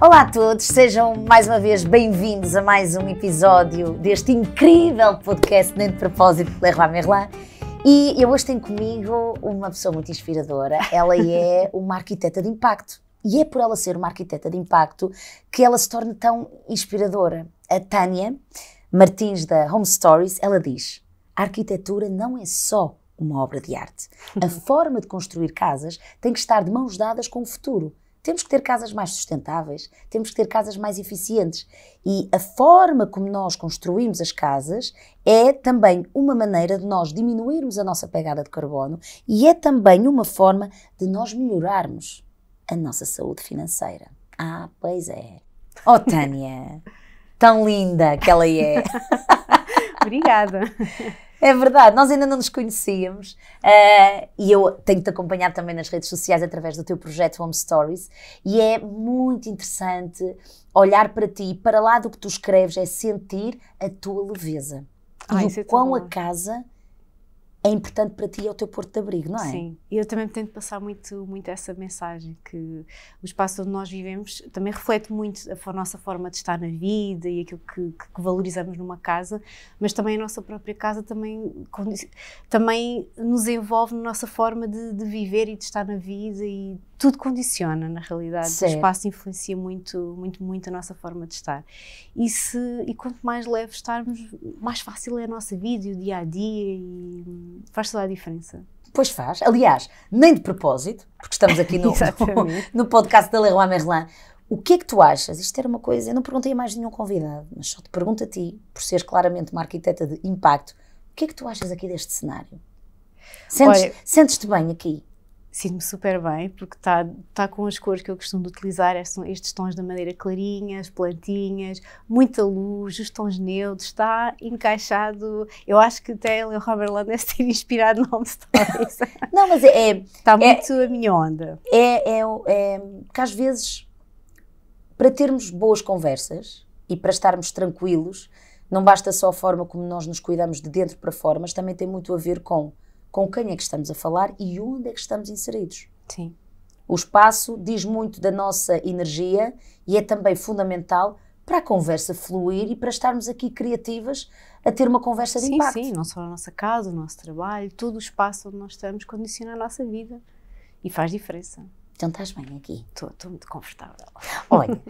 Olá a todos, sejam mais uma vez bem-vindos a mais um episódio deste incrível podcast Nem de Propósito de Leroy Merlin. E eu hoje tenho comigo uma pessoa muito inspiradora. Ela é uma arquiteta de impacto. E é por ela ser uma arquiteta de impacto que ela se torna tão inspiradora. A Tânia Martins, da Home Stories, ela diz: a arquitetura não é só uma obra de arte. A forma de construir casas tem que estar de mãos dadas com o futuro temos que ter casas mais sustentáveis, temos que ter casas mais eficientes. E a forma como nós construímos as casas é também uma maneira de nós diminuirmos a nossa pegada de carbono e é também uma forma de nós melhorarmos a nossa saúde financeira. Ah, pois é. Oh, Tânia, tão linda que ela é. Obrigada. É verdade, nós ainda não nos conhecíamos uh, e eu tenho-te acompanhado também nas redes sociais através do teu projeto Home Stories e é muito interessante olhar para ti e para lá do que tu escreves é sentir a tua leveza Ai, e ah, o é quão a casa é importante para ti, é o teu porto de abrigo, não é? Sim, e eu também tento passar muito, muito essa mensagem, que o espaço onde nós vivemos também reflete muito a nossa forma de estar na vida e aquilo que, que valorizamos numa casa, mas também a nossa própria casa também, também nos envolve na nossa forma de, de viver e de estar na vida e tudo condiciona, na realidade. Certo. O espaço influencia muito, muito, muito a nossa forma de estar. E, se, e quanto mais leve estarmos, mais fácil é a nossa vida e o dia a dia e faz toda a diferença. Pois faz. Aliás, nem de propósito, porque estamos aqui no, no, no podcast da Leroy Merlin. O que é que tu achas? Isto era uma coisa, eu não perguntei a mais nenhum convidado, mas só te pergunto a ti, por seres claramente uma arquiteta de impacto, o que é que tu achas aqui deste cenário? Sentes-te sentes bem aqui? sinto-me super bem, porque está tá com as cores que eu costumo utilizar, é, estes tons da madeira clarinhas, plantinhas, muita luz, os tons neutros, está encaixado. Eu acho que até o Robert Land deve ter inspirado no Home Stories. Não, mas é... Está é, é, muito é, a minha onda. É, é, é, que às vezes, para termos boas conversas e para estarmos tranquilos, não basta só a forma como nós nos cuidamos de dentro para fora, mas também tem muito a ver com com quem é que estamos a falar e onde é que estamos inseridos. Sim. O espaço diz muito da nossa energia e é também fundamental para a conversa fluir e para estarmos aqui criativas a ter uma conversa de sim, impacto. Sim, não só a nossa casa, o nosso trabalho, todo o espaço onde nós estamos condiciona a nossa vida e faz diferença. Então estás bem aqui? Estou, estou muito confortável. Olha,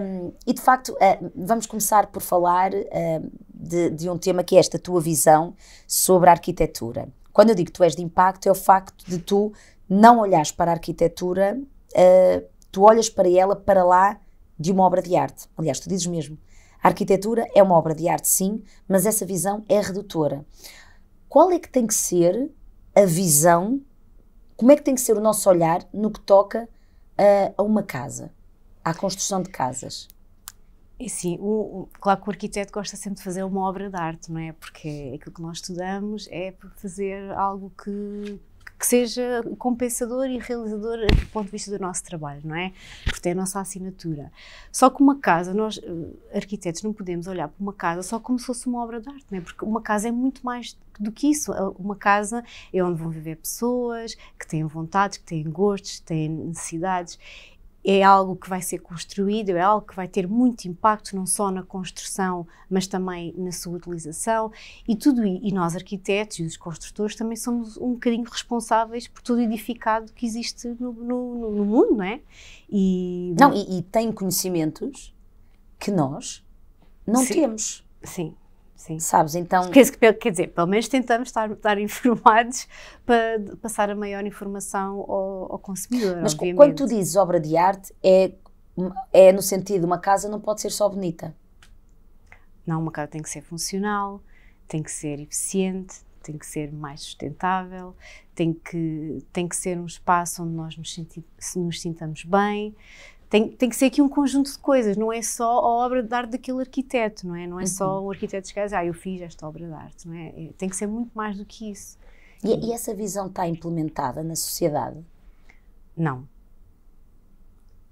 um, e de facto, uh, vamos começar por falar uh, de, de um tema que é esta tua visão sobre a arquitetura. Quando eu digo que tu és de impacto, é o facto de tu não olhares para a arquitetura, uh, tu olhas para ela para lá de uma obra de arte. Aliás, tu dizes mesmo, a arquitetura é uma obra de arte, sim, mas essa visão é redutora. Qual é que tem que ser a visão, como é que tem que ser o nosso olhar no que toca uh, a uma casa, à construção de casas? E sim, o, claro que o arquiteto gosta sempre de fazer uma obra de arte, não é? Porque aquilo que nós estudamos é fazer algo que, que seja compensador e realizador do ponto de vista do nosso trabalho, não é? Porque é a nossa assinatura. Só que uma casa, nós eh, arquitetos não podemos olhar para uma casa só como se fosse uma obra de arte, não é? Porque uma casa é muito mais do que isso. Eh, uma casa é onde vão viver pessoas que têm vontades, que têm gostos, que têm necessidades é algo que vai ser construído, é algo que vai ter muito impacto não só na construção, mas também na sua utilização e tudo e nós arquitetos e os construtores também somos um bocadinho responsáveis por tudo edificado que existe no, no, no mundo, não é? E, não, e, e tem conhecimentos que nós não sim, temos. Sim. Sim. Sabes, então... Quer, quer dizer, pelo menos tentamos estar, estar informados para passar a maior informação ao, ao consumidor, Mas obviamente. quando tu dizes obra de arte, é, é no sentido, uma casa não pode ser só bonita? Não, uma casa tem que ser funcional, tem que ser eficiente, tem que ser mais sustentável, tem que, tem que ser um espaço onde nós nos, senti nos sintamos bem, tem, tem que ser aqui um conjunto de coisas, não é só a obra de arte daquele arquiteto, não é? Não é uhum. só o arquiteto chegar ah, eu fiz esta obra de arte, não é? é? Tem que ser muito mais do que isso. E, e essa visão está implementada na sociedade? Não.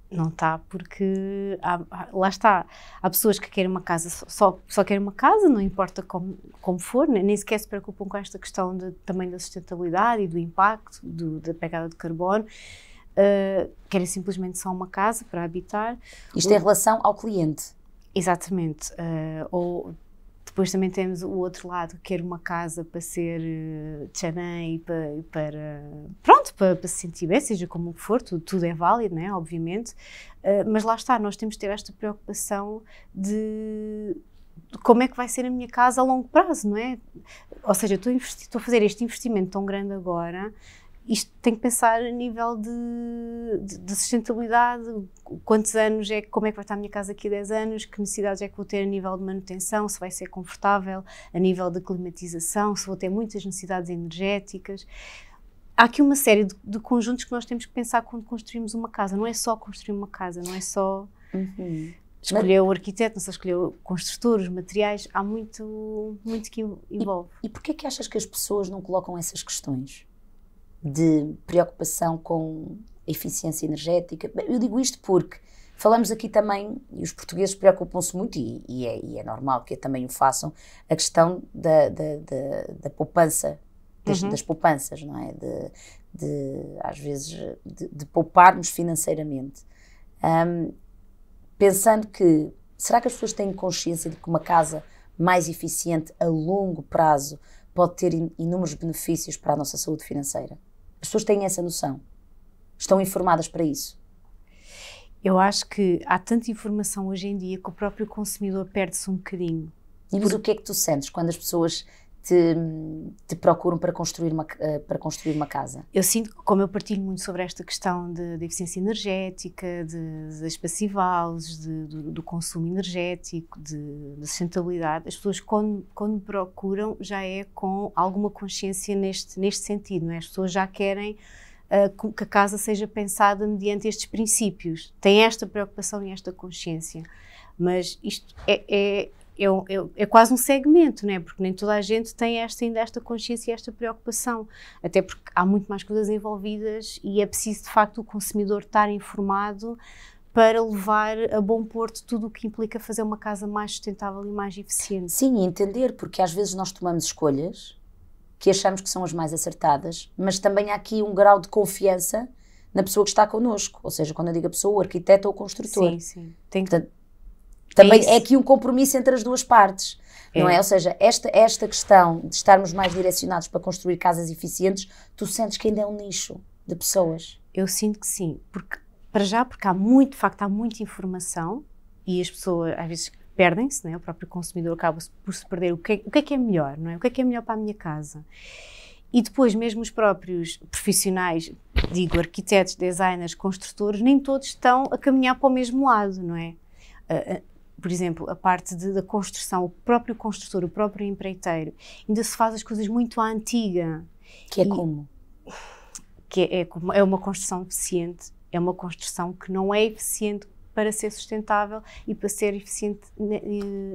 Não está, porque há, lá está. Há pessoas que querem uma casa, só, só querem uma casa, não importa como, como for, né? nem sequer se preocupam com esta questão de, também da sustentabilidade e do impacto do, da pegada de carbono uh, querem simplesmente só uma casa para habitar. Isto é em relação ao cliente? Exatamente. Uh, ou depois também temos o outro lado, quer uma casa para ser uh, eh, tchanã e para, para pronto, para, para, se sentir bem, seja como for, tudo, tudo é válido, né, obviamente. Uh, mas lá está, nós temos de ter esta preocupação de, como é que vai ser a minha casa a longo prazo, não é? Ou seja, estou, a, estou a fazer este investimento tão grande agora, isto tem que pensar a nível de, de, de, sustentabilidade, quantos anos é, como é que vai estar a minha casa aqui a 10 anos, que necessidades é que vou ter a nível de manutenção, se vai ser confortável, a nível de climatização, se vou ter muitas necessidades energéticas. Há aqui uma série de, de conjuntos que nós temos que pensar quando construímos uma casa. Não é só construir uma casa, não é só uhum. escolher Mas... o arquiteto, não é só escolher o construtor, os materiais. Há muito, muito que envolve. E, e porquê é que achas que as pessoas não colocam essas questões? de preocupação com eficiência energética. Eu digo isto porque falamos aqui também, e os portugueses preocupam-se muito, e, e, é, e, é, normal que também o façam, a questão da, da, da, da poupança, das, uhum. das, poupanças, não é? De, de às vezes, de, de pouparmos financeiramente. Um, pensando que, será que as pessoas têm consciência de que uma casa mais eficiente a longo prazo pode ter inúmeros benefícios para a nossa saúde financeira? As pessoas têm essa noção. Estão informadas para isso. Eu acho que há tanta informação hoje em dia que o próprio consumidor perde-se um bocadinho. E Por... o que é que tu sentes quando as pessoas te, te, procuram para construir, uma, eh, para construir uma casa? Eu sinto, como eu partilho muito sobre esta questão de, de eficiência energética, de, das passive do, do, consumo energético, de, de sustentabilidade, as pessoas quando, quando me procuram já é com alguma consciência neste, neste sentido, não é? As pessoas já querem uh, que a casa seja pensada mediante estes princípios, têm esta preocupação e esta consciência. Mas isto é, é é, um, é, é, quase um segmento, não é? Porque nem toda a gente tem esta, ainda esta consciência e esta preocupação. Até porque há muito mais coisas envolvidas e é preciso, de facto, o consumidor estar informado para levar a bom porto tudo o que implica fazer uma casa mais sustentável e mais eficiente. Sim, entender, porque às vezes nós tomamos escolhas que achamos que são as mais acertadas, mas também há aqui um grau de confiança na pessoa que está connosco, ou seja, quando eu digo a pessoa, o arquiteto ou o construtor. Sim, sim. Tem que... Portanto, também é, é aqui um compromisso entre as duas partes. Não é. é? Ou seja, esta, esta questão de estarmos mais direcionados para construir casas eficientes, tu sentes que ainda é um nicho de pessoas? Eu sinto que sim, porque para já porque há muito, de facto, há muita informação e as pessoas às vezes perdem-se, é o próprio consumidor acaba por se perder o que, é, o que é que é melhor, não é? o que é que é melhor para a minha casa. E depois, mesmo os próprios profissionais, digo, arquitetos, designers, construtores, nem todos estão a caminhar para o mesmo lado, não é? Ah, ah, por exemplo, a parte de, da construção, o próprio construtor, o próprio empreiteiro, ainda se faz as coisas muito à antiga. Que é e, como? Que é, é, é uma construção eficiente, é uma construção que não é eficiente para ser sustentável e para ser eficiente né,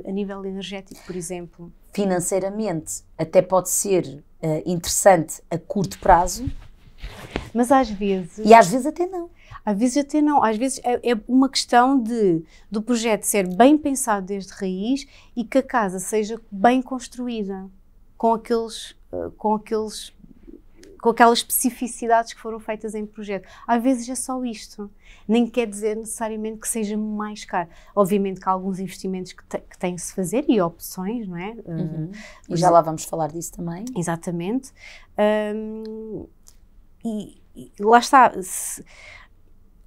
a nível energético, por exemplo. Financeiramente, até pode ser uh, interessante a curto prazo. Mas às vezes. E às vezes até não. Às vezes até não, às vezes é, é uma questão de do projeto ser bem pensado desde raiz e que a casa seja bem construída com aqueles eh, com aqueles com aquelas especificidades que foram feitas em projeto. Às vezes é só isto. Nem quer dizer necessariamente que seja mais caro. Obviamente que há alguns investimentos que, te, que têm de se fazer e opções, não é? Eh, uhum. Uh, e já lá vamos falar disso também. Exatamente. Um, e, e, lá está. Se,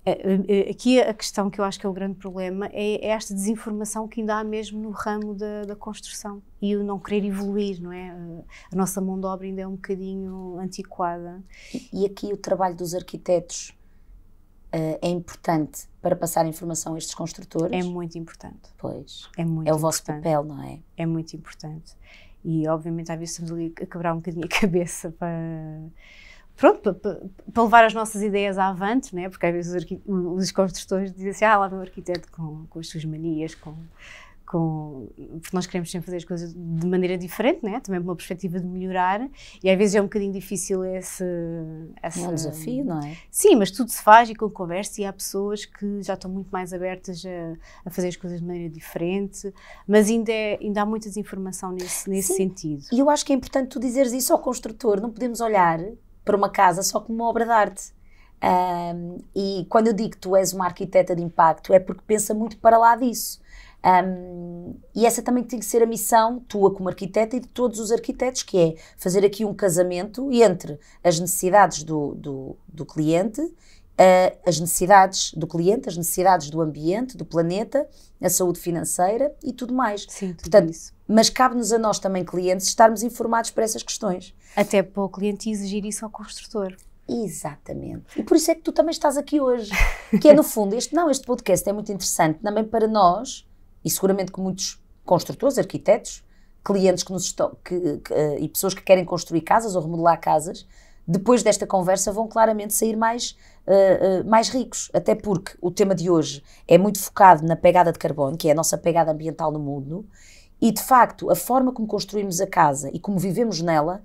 é, é, é, aqui a questão que eu acho que é o grande problema é esta desinformação que ainda há mesmo no ramo da, da construção e o não querer evoluir, não é? A nossa mão de obra ainda é um bocadinho antiquada. E aqui o trabalho dos arquitetos uh, é importante para passar informação a estes construtores? É muito importante. Pois. É muito É o importante. vosso papel, não é? É muito importante. E obviamente às vezes estamos ali a quebrar um bocadinho a cabeça para pronto, para, levar as nossas ideias à avante, né? porque às vezes os, os construtores dizem assim, ah, lá vem o arquiteto com, com as suas manias, com, com, porque nós queremos sempre fazer as coisas de maneira diferente, né? também uma perspectiva de melhorar, e às vezes é um bocadinho difícil esse, esse... É um desafio, não é? Sim, mas tudo se faz e com conversa, e há pessoas que já estão muito mais abertas a, a fazer as coisas de maneira diferente, mas ainda, é, ainda há muita desinformação nesse, nesse sentido. E eu acho que é importante tu dizeres isso ao construtor, não podemos olhar para uma casa só como uma obra de arte. Um, e quando eu digo que tu és uma arquiteta de impacto, é porque pensa muito para lá disso. Um, e essa também tem que ser a missão tua como arquiteta e de todos os arquitetos, que é fazer aqui um casamento entre as necessidades do, do, do cliente uh, as necessidades do cliente, as necessidades do ambiente, do planeta, a saúde financeira e tudo mais. Sim, tudo Portanto, isso. Mas cabe-nos a nós também, clientes, estarmos informados para essas questões. Até para o cliente exigir isso ao construtor. Exatamente. E por isso é que tu também estás aqui hoje. Que é, no fundo, este, não, este podcast é muito interessante também para nós, e seguramente que muitos construtores, arquitetos, clientes que nos estão, que, que, eh, e pessoas que querem construir casas ou remodelar casas, depois desta conversa, vão claramente sair mais, uh, uh, mais ricos. Até porque o tema de hoje é muito focado na pegada de carbono, que é a nossa pegada ambiental no mundo, e de facto, a forma como construímos a casa e como vivemos nela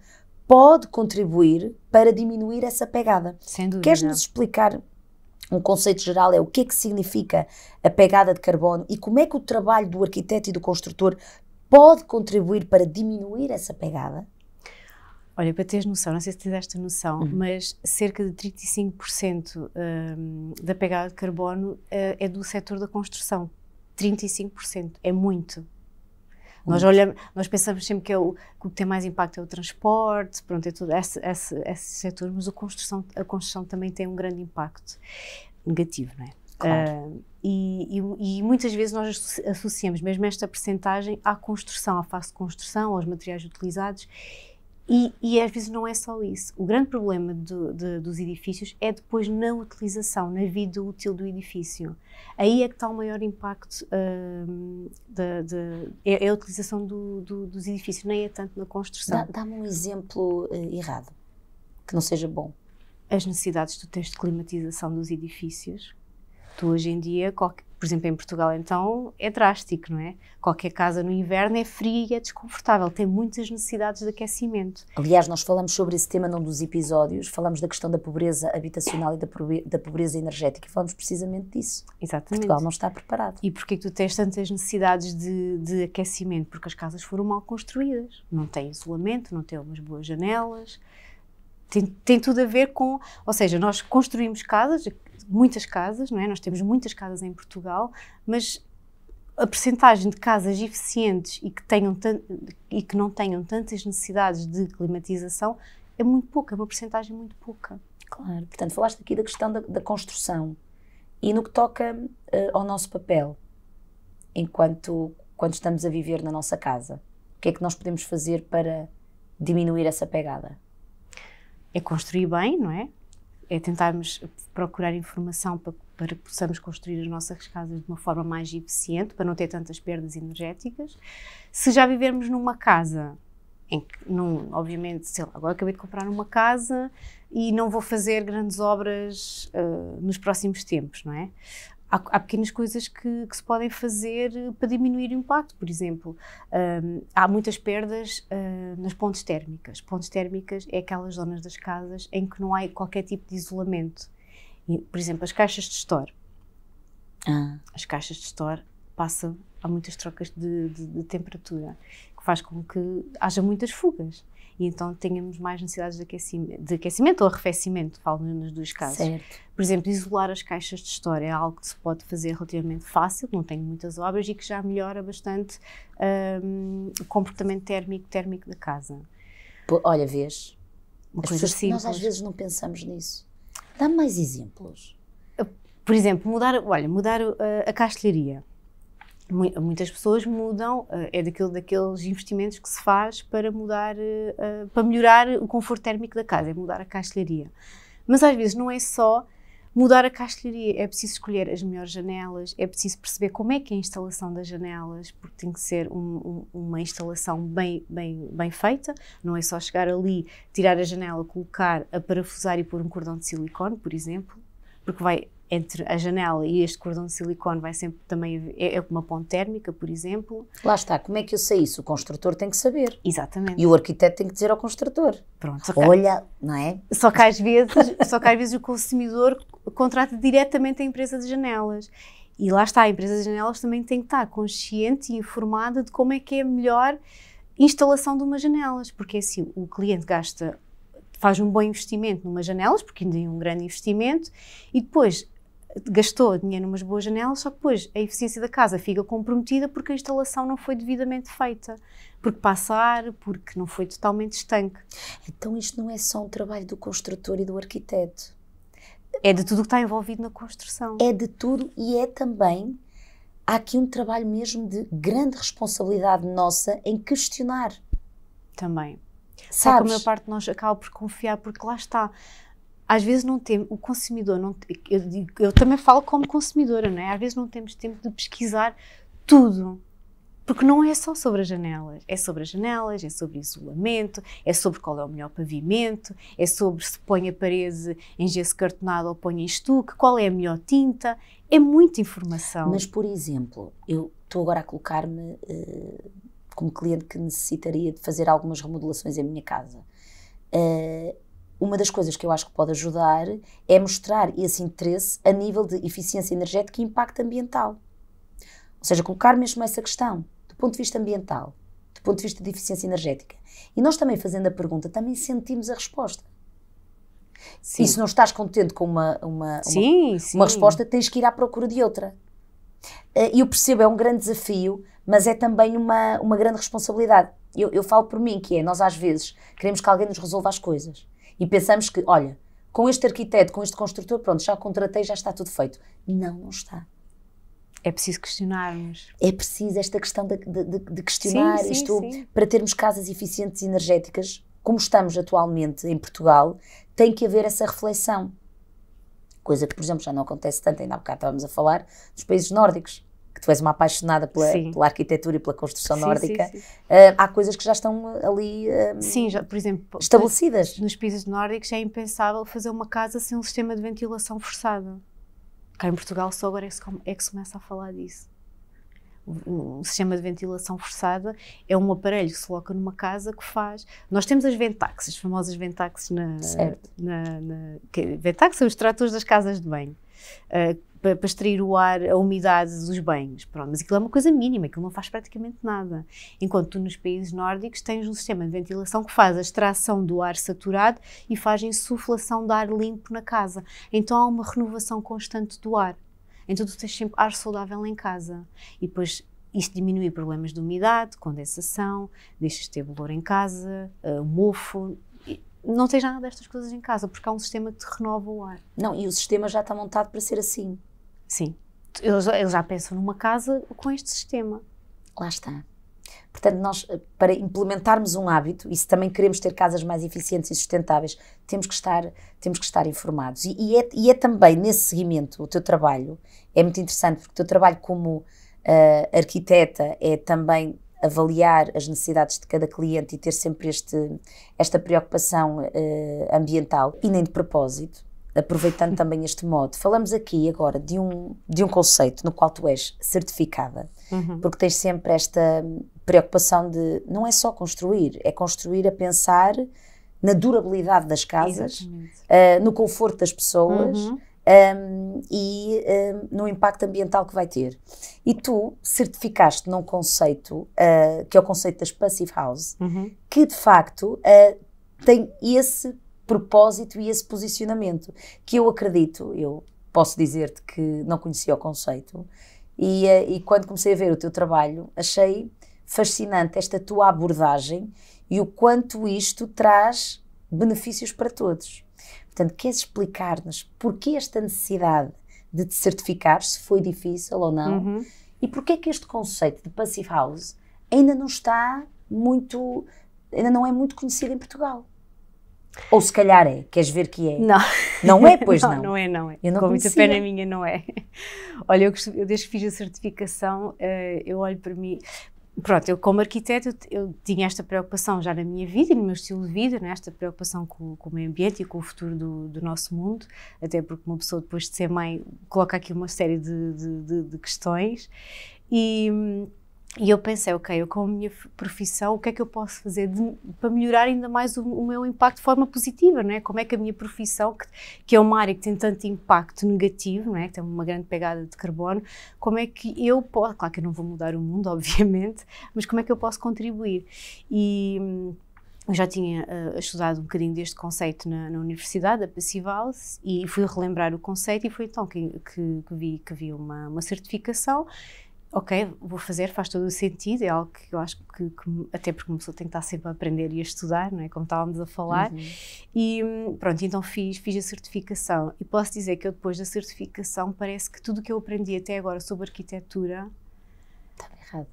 pode contribuir para diminuir essa pegada. Sem dúvida. Queres-nos explicar um conceito geral é o que é que significa a pegada de carbono e como é que o trabalho do arquiteto e do construtor pode contribuir para diminuir essa pegada? Olha, para teres noção, não sei se tens esta noção, uhum. mas cerca de 35% um, da pegada de carbono é, é do setor da construção. 35%, é muito. muito. Nós, olhamos, nós pensamos sempre que, é o, que o que tem mais impacto é o transporte, pronto, é todo esse, esse, esse setor, mas a construção, a construção também tem um grande impacto negativo, não é? Claro. Uh, e, e, e, muitas vezes nós associamos mesmo esta percentagem à construção, à fase de construção, aos materiais utilizados e, e, às vezes não é só isso. O grande problema do, de, dos edifícios é depois na utilização, na vida útil do edifício. Aí é que está o maior impacto hum, de, de, é, é a utilização do, do, dos edifícios, nem é tanto na construção. Dá-me dá um exemplo uh, errado, que não seja bom. As necessidades do teste de climatização dos edifícios. Tu hoje em dia, qualquer, por exemplo, em Portugal, então, é drástico, não é? Qualquer casa no inverno é fria e é desconfortável, tem muitas necessidades de aquecimento. Aliás, nós falamos sobre esse tema num dos episódios, falamos da questão da pobreza habitacional e da pobreza, energética, e falamos precisamente disso. Exatamente. Portugal não está preparado. E porquê que tu tens tantas necessidades de, de aquecimento? Porque as casas foram mal construídas, não tem isolamento, não tem umas boas janelas, tem, tem, tudo a ver com, ou seja, nós construímos casas, muitas casas, não é? Nós temos muitas casas em Portugal, mas a percentagem de casas eficientes e que, tenham e que não tenham tantas necessidades de climatização é muito pouca, é uma percentagem muito pouca. Claro, portanto, falaste aqui da questão da, da construção e no que toca uh, ao nosso papel enquanto quando estamos a viver na nossa casa. O que é que nós podemos fazer para diminuir essa pegada? É construir bem, não é? é tentarmos procurar informação para, para que possamos construir as nossas casas de uma forma mais eficiente, para não ter tantas perdas energéticas. Se já vivermos numa casa em que, obviamente, sei lá, agora acabei de comprar uma casa e não vou fazer grandes obras uh, nos próximos tempos, não é? há, há pequenas coisas que, que, se podem fazer para diminuir o impacto. Por exemplo, hum, há muitas perdas hum, nas pontes térmicas. Pontes térmicas é aquelas zonas das casas em que não há qualquer tipo de isolamento. E, por exemplo, as caixas de store. Ah. As caixas de store passam, há muitas trocas de, de, de temperatura, que faz com que haja muitas fugas e então tínhamos mais necessidades de aquecimento, de aquecimento ou arrefecimento, falo nos dois casos. Certo. Por exemplo, isolar as caixas de história é algo que se pode fazer relativamente fácil, não tem muitas obras e que já melhora bastante um, o comportamento térmico, térmico da casa. Pô, olha, vês, uma coisa pessoas, simples. nós às vezes não pensamos nisso. Dá-me mais exemplos. Por exemplo, mudar, olha, mudar a, a castelharia muitas pessoas mudam, eh, é daquilo daqueles investimentos que se faz para mudar, eh, eh, para melhorar o conforto térmico da casa, é mudar a castelharia. Mas às vezes não é só mudar a castelharia, é preciso escolher as melhores janelas, é preciso perceber como é que é a instalação das janelas, porque tem que ser um, um, uma instalação bem, bem, bem feita, não é só chegar ali, tirar a janela, colocar, a parafusar e pôr um cordão de silicone, por exemplo, porque vai entre a janela e este cordão de silicone vai sempre também é, é uma ponte térmica, por exemplo. Lá está, como é que eu sei isso? O construtor tem que saber. Exatamente. E o arquiteto tem que dizer ao construtor. Pronto. Olha, não é? Só que às vezes, só que às vezes o consumidor contrata diretamente a empresa de janelas. E lá está, a empresa de janelas também tem que estar consciente e informada de como é que é a melhor instalação de umas janelas, porque é assim, o cliente gasta faz um bom investimento numa janelas, porque ainda é um grande investimento, e depois gastou dinheiro numas boas janelas, só que depois a eficiência da casa fica comprometida porque a instalação não foi devidamente feita, porque passar, porque não foi totalmente estanque. Então isto não é só um trabalho do construtor e do arquiteto. É de tudo que está envolvido na construção. É de tudo e é também há aqui um trabalho mesmo de grande responsabilidade nossa em questionar. Também. Sabes? Só que a maior parte de nós acaba por confiar, porque lá está, às vezes não temos, o consumidor, não, eu, eu, também falo como consumidora, não é? Às vezes não temos tempo de pesquisar tudo. Porque não é só sobre as janelas. É sobre as janelas, é sobre isolamento, é sobre qual é o melhor pavimento, é sobre se põe a parede em gesso cartonado ou põe em estuque, qual é a melhor tinta. É muita informação. Mas, por exemplo, eu estou agora a colocar-me uh, como cliente que necessitaria de fazer algumas remodelações em minha casa. Uh, uma das coisas que eu acho que pode ajudar é mostrar esse interesse a nível de eficiência energética e impacto ambiental. Ou seja, colocar mesmo essa questão, do ponto de vista ambiental, do ponto de vista de eficiência energética. E nós também fazendo a pergunta, também sentimos a resposta. Sim. E se não estás contente com uma, uma, sim, uma, sim. uma resposta, tens que ir à procura de outra. Eh, e eu percebo, é um grande desafio, mas é também uma, uma grande responsabilidade. Eu, eu falo por mim, que é, nós às vezes queremos que alguém nos resolva as coisas e pensamos que, olha, com este arquiteto, com este construtor, pronto, já contratei, já está tudo feito. Não, não está. É preciso questionarmos. É preciso esta questão de, de, de questionar sim, sim, isto sim. para termos casas eficientes e energéticas, como estamos atualmente em Portugal, tem que haver essa reflexão. Coisa que, por exemplo, já não acontece tanto, ainda há bocado estávamos a falar dos países nórdicos que tu és uma apaixonada pela, pela arquitetura e pela construção sim, nórdica, sim, sim. Uh, há coisas que já estão ali uh, sim, já, por exemplo, estabelecidas. Nos países nórdicos é impensável fazer uma casa sem um sistema de ventilação forçada Cá em Portugal só agora é que se, é que se começa a falar disso. Um sistema de ventilação forçada é um aparelho que se coloca numa casa que faz. Nós temos as ventaxes, as famosas ventaxes na. Certo. Na, na, ventaxes são os tratores das casas de banho uh, eh, para, para extrair o ar, a umidade dos banhos. Pronto, mas aquilo é uma coisa mínima, aquilo não faz praticamente nada. Enquanto tu nos países nórdicos tens um sistema de ventilação que faz a extração do ar saturado e faz a insuflação de ar limpo na casa. Então há uma renovação constante do ar. Então tu tens sempre ar saudável em casa. E depois isto diminui problemas de umidade, condensação, deixas de ter bolor em casa, uh, mofo, não tens nada destas coisas em casa, porque há um sistema que te renova o ar. Não, e o sistema já está montado para ser assim. Sim. Eles, eles já pensam numa casa com este sistema. Lá está. Portanto, nós, eh, para implementarmos um hábito, e se também queremos ter casas mais eficientes e sustentáveis, temos que estar, temos que estar informados. E, e, é, e é, também nesse seguimento, o teu trabalho é muito interessante, porque o teu trabalho como uh, arquiteta é também avaliar as necessidades de cada cliente e ter sempre este, esta preocupação uh, ambiental e nem de propósito, aproveitando também este modo. Falamos aqui agora de um, de um conceito no qual tu és certificada, uhum. porque tens sempre esta preocupação de não é só construir, é construir a pensar na durabilidade das casas, uh, no conforto das pessoas. Uhum um, e um, no impacto ambiental que vai ter. E tu certificaste num conceito, uh, que é o conceito das passive house, uhum. que de facto uh, tem esse propósito e esse posicionamento, que eu acredito, eu posso dizer-te que não conhecia o conceito, e, uh, e quando comecei a ver o teu trabalho, achei fascinante esta tua abordagem e o quanto isto traz benefícios para todos. Portanto, queres explicar-nos porquê esta necessidade de te certificar, se foi difícil ou não, uhum. e porquê que este conceito de Passive House ainda não está muito, ainda não é muito conhecido em Portugal? Ou se calhar é, queres ver que é? Não. Não é, pois não? Não, não é, não é. Eu não Com conhecia. muita pena minha, não é. Olha, eu, desde que fiz a certificação, eh, eu olho para mim, pronto, eu como arquiteto eu tinha esta preocupação já na minha vida e no meu estilo de vida, né? esta preocupação com, com, o meio ambiente e com o futuro do, do, nosso mundo, até porque uma pessoa depois de ser mãe coloca aqui uma série de, de, de, de questões e hum, e eu pensei, ok, eu com a minha profissão, o que é que eu posso fazer de, para melhorar ainda mais o, o, meu impacto de forma positiva, não é? Como é que a minha profissão, que, que é uma área que tem tanto impacto negativo, não é? Que tem uma grande pegada de carbono, como é que eu posso, claro que eu não vou mudar o mundo, obviamente, mas como é que eu posso contribuir? E hum, eu já tinha uh, estudado um bocadinho deste conceito na, na universidade, a Passive e fui relembrar o conceito e foi então que, que, que vi, que vi uma, uma certificação ok, vou fazer, faz todo o sentido, é algo que eu acho que, que até porque uma pessoa tem que estar sempre a aprender e a estudar, não é? Como estávamos a falar. Uhum. E pronto, então fiz, fiz a certificação. E posso dizer que eu depois da certificação parece que tudo o que eu aprendi até agora sobre arquitetura. Estava errado.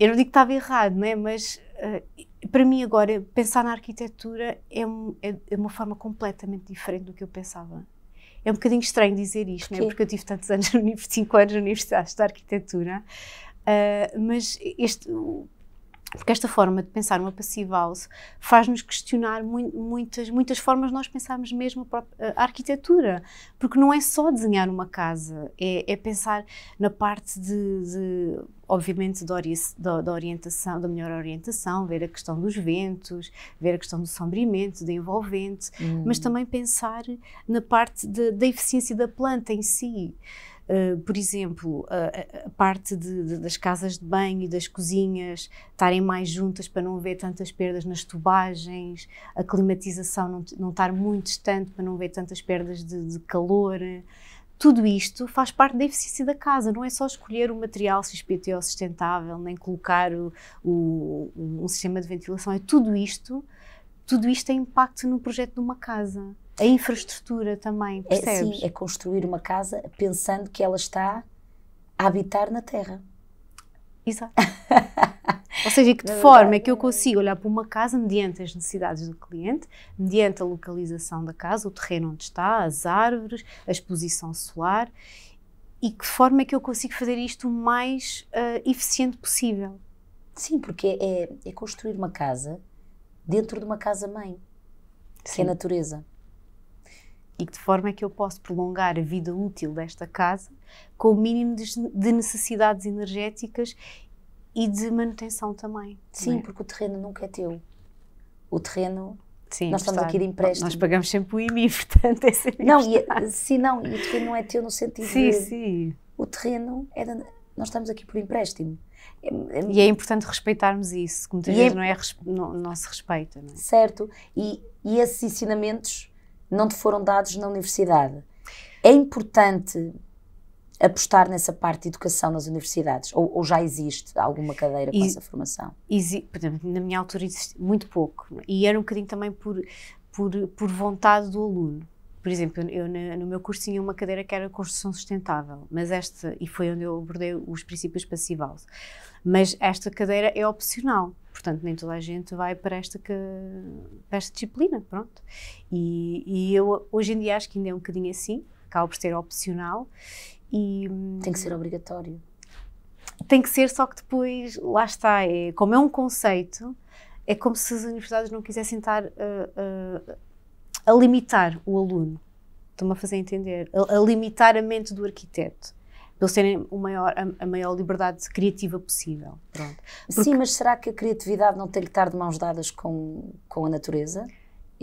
Eu não digo que estava errado, não é? Mas uh, para mim agora, pensar na arquitetura é, um, é, é uma forma completamente diferente do que eu pensava. É um bocadinho estranho dizer isto, Porquê? não é? porque eu tive tantos anos, 5 anos na Universidade de Arquitetura, uh, mas este, porque esta forma de pensar uma passiva house faz-nos questionar mu muitas, muitas formas de nós pensarmos mesmo a, própria, a, arquitetura. Porque não é só desenhar uma casa, é, é pensar na parte de, de obviamente, da, ori da, da, orientação, da melhor orientação, ver a questão dos ventos, ver a questão do sombreamento, do envolvente, hum. mas também pensar na parte de, da eficiência da planta em si. Eh, por exemplo, a, parte de, de, das casas de banho e das cozinhas estarem mais juntas para não haver tantas perdas nas tubagens, a climatização não, não estar muito distante para não haver tantas perdas de, de calor. Tudo isto faz parte da eficiência da casa, não é só escolher o material XPTO sustentável, nem colocar o, o, um sistema de ventilação, é tudo isto, tudo isto tem impacto no projeto de uma casa. A infraestrutura também, percebes? É, sim, é construir uma casa pensando que ela está a habitar na terra. Exato. Ou seja, que de forma é que eu consigo olhar para uma casa mediante as necessidades do cliente, mediante a localização da casa, o terreno onde está, as árvores, a exposição solar, e que forma é que eu consigo fazer isto o mais uh, eficiente possível. Sim, porque é, é, é, construir uma casa dentro de uma casa-mãe, que é a natureza e que de forma é que eu posso prolongar a vida útil desta casa com o mínimo de necessidades energéticas e de manutenção também. Sim, é? porque o terreno nunca é teu. O terreno Sim, nós estamos aqui de empréstimo. Nós pagamos sempre o IMI, portanto, é sempre Não, e, é, sim, não, e o terreno não é teu no sentido sim, de... Sim, O terreno, é de, nós estamos aqui por empréstimo. É, é e é importante respeitarmos isso, que muitas vezes é, não, é, não, não se respeita. Não certo, e, e esses ensinamentos não te foram dados na universidade. É importante apostar nessa parte de educação nas universidades? Ou, ou já existe alguma cadeira com e, essa formação? na minha altura existe muito pouco. É? E era um bocadinho também por, por, por vontade do aluno. Por exemplo, eu, no meu curso tinha uma cadeira que era construção sustentável, mas esta, e foi onde eu abordei os princípios passivados. Mas esta cadeira é opcional. Portanto, nem toda a gente vai para esta, que, para esta disciplina, pronto. E, e, eu hoje em dia acho que ainda é um bocadinho assim, acaba por ser opcional. E, hum, tem que ser obrigatório. Tem que ser, só que depois, lá está, é, como é um conceito, é como se as universidades não quisessem estar a, a, a limitar o aluno. estou me a fazer entender? A, a limitar a mente do arquiteto eles terem maior, a, a, maior liberdade criativa possível. Porque... Sim, mas será que a criatividade não tem que estar de mãos dadas com, com a natureza?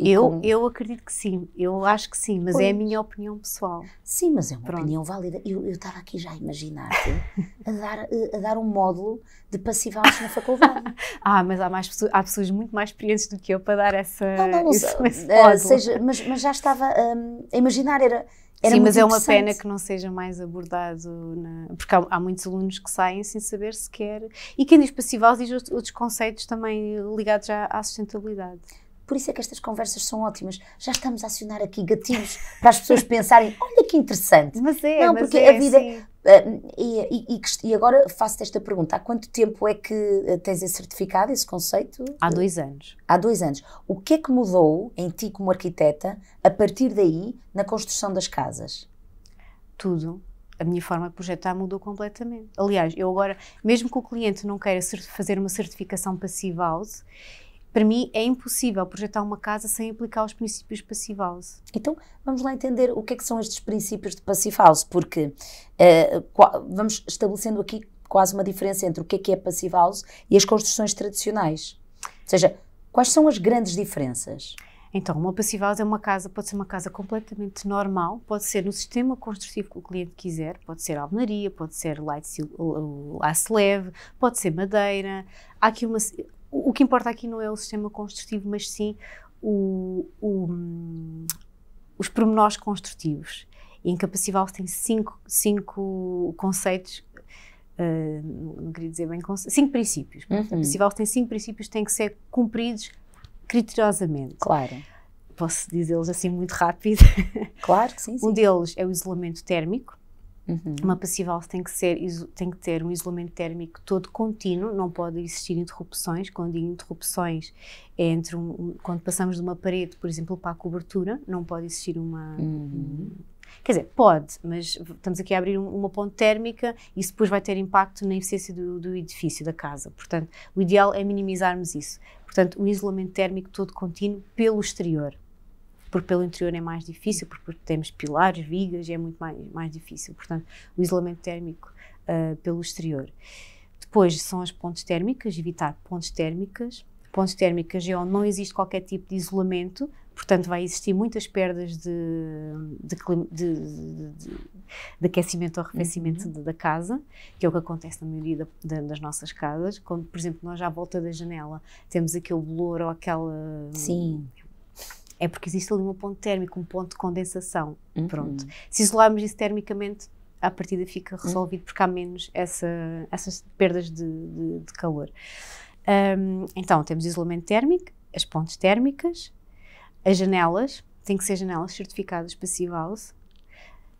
Eu, eu acredito que sim, eu acho que sim, mas pois. é a minha opinião pessoal. Sim, mas é uma Pronto. opinião válida. Eu estava aqui já a imaginar-te a dar, eh, a, dar um módulo de passiva na faculdade. ah, mas há, mais pessoas, há pessoas muito mais experientes do que eu para dar essa. Não, não, não esse, esse eh, seja, mas, mas já estava um, a imaginar, era era Sim, mas é uma pena que não seja mais abordado, na... porque há, há, muitos alunos que saem sem saber sequer. E quem diz passivos diz outros conceitos também ligados à sustentabilidade. Por isso é que estas conversas são ótimas. Já estamos a acionar aqui gatilhos para as pessoas pensarem: olha que interessante. Mas é, não, porque mas é, a vida. Ah, e, e, e, agora faço-te esta pergunta: há quanto tempo é que ah, tens esse certificado, esse conceito? Há dois anos. Há dois anos. O que é que mudou em ti, como arquiteta, a partir daí, na construção das casas? Tudo. A minha forma de projetar mudou completamente. Aliás, eu agora, mesmo que o cliente não queira fazer uma certificação passiva house, para mim é impossível projetar uma casa sem aplicar os princípios passive house. Então vamos lá entender o que é que são estes princípios de passive house, porque uh, eh, qual, vamos estabelecendo aqui quase uma diferença entre o que é que é passive house e as construções tradicionais. Ou seja, quais são as grandes diferenças? Então, uma passive house é uma casa, pode ser uma casa completamente normal, pode ser no sistema construtivo que o cliente quiser, pode ser alvenaria, pode ser light aço leve, pode ser madeira. Há aqui uma o que importa aqui não é o sistema construtivo, mas sim o, o, os pormenores construtivos. E em Capacival tem cinco, cinco conceitos, uh, não queria dizer bem conceitos, cinco princípios. Uhum. Capacival tem cinco princípios que têm que ser cumpridos criteriosamente. Claro. Posso dizê-los assim muito rápido? Claro que sim, sim. Um deles é o isolamento térmico, Uhum. Uma passiva tem que, ser, tem que ter um isolamento térmico todo contínuo, não pode existir interrupções. Quando digo interrupções, é entre um, quando passamos de uma parede, por exemplo, para a cobertura, não pode existir uma. Uhum. Quer dizer, pode, mas estamos aqui a abrir um, uma ponte térmica e isso depois vai ter impacto na eficiência do, do edifício, da casa. Portanto, o ideal é minimizarmos isso. Portanto, um isolamento térmico todo contínuo pelo exterior porque pelo interior é mais difícil, porque temos pilares, vigas, e é muito mais, mais difícil. Portanto, o isolamento térmico uh, pelo exterior. Depois são as pontes térmicas, evitar pontes térmicas. Pontes térmicas é onde não existe qualquer tipo de isolamento, portanto vai existir muitas perdas de, de, de, de aquecimento ou arrefecimento uhum. da casa, que é o que acontece na maioria da, da, das nossas casas, quando, por exemplo, nós à volta da janela temos aquele bolor ou aquela... Sim é porque existe ali um ponto térmico, um ponto de condensação. Uhum. Pronto. Se isolarmos isso termicamente, à partida fica resolvido, uhum. porque há menos essa, essas perdas de, de, de calor. Um, então, temos isolamento térmico, as pontes térmicas, as janelas, tem que ser janelas certificadas para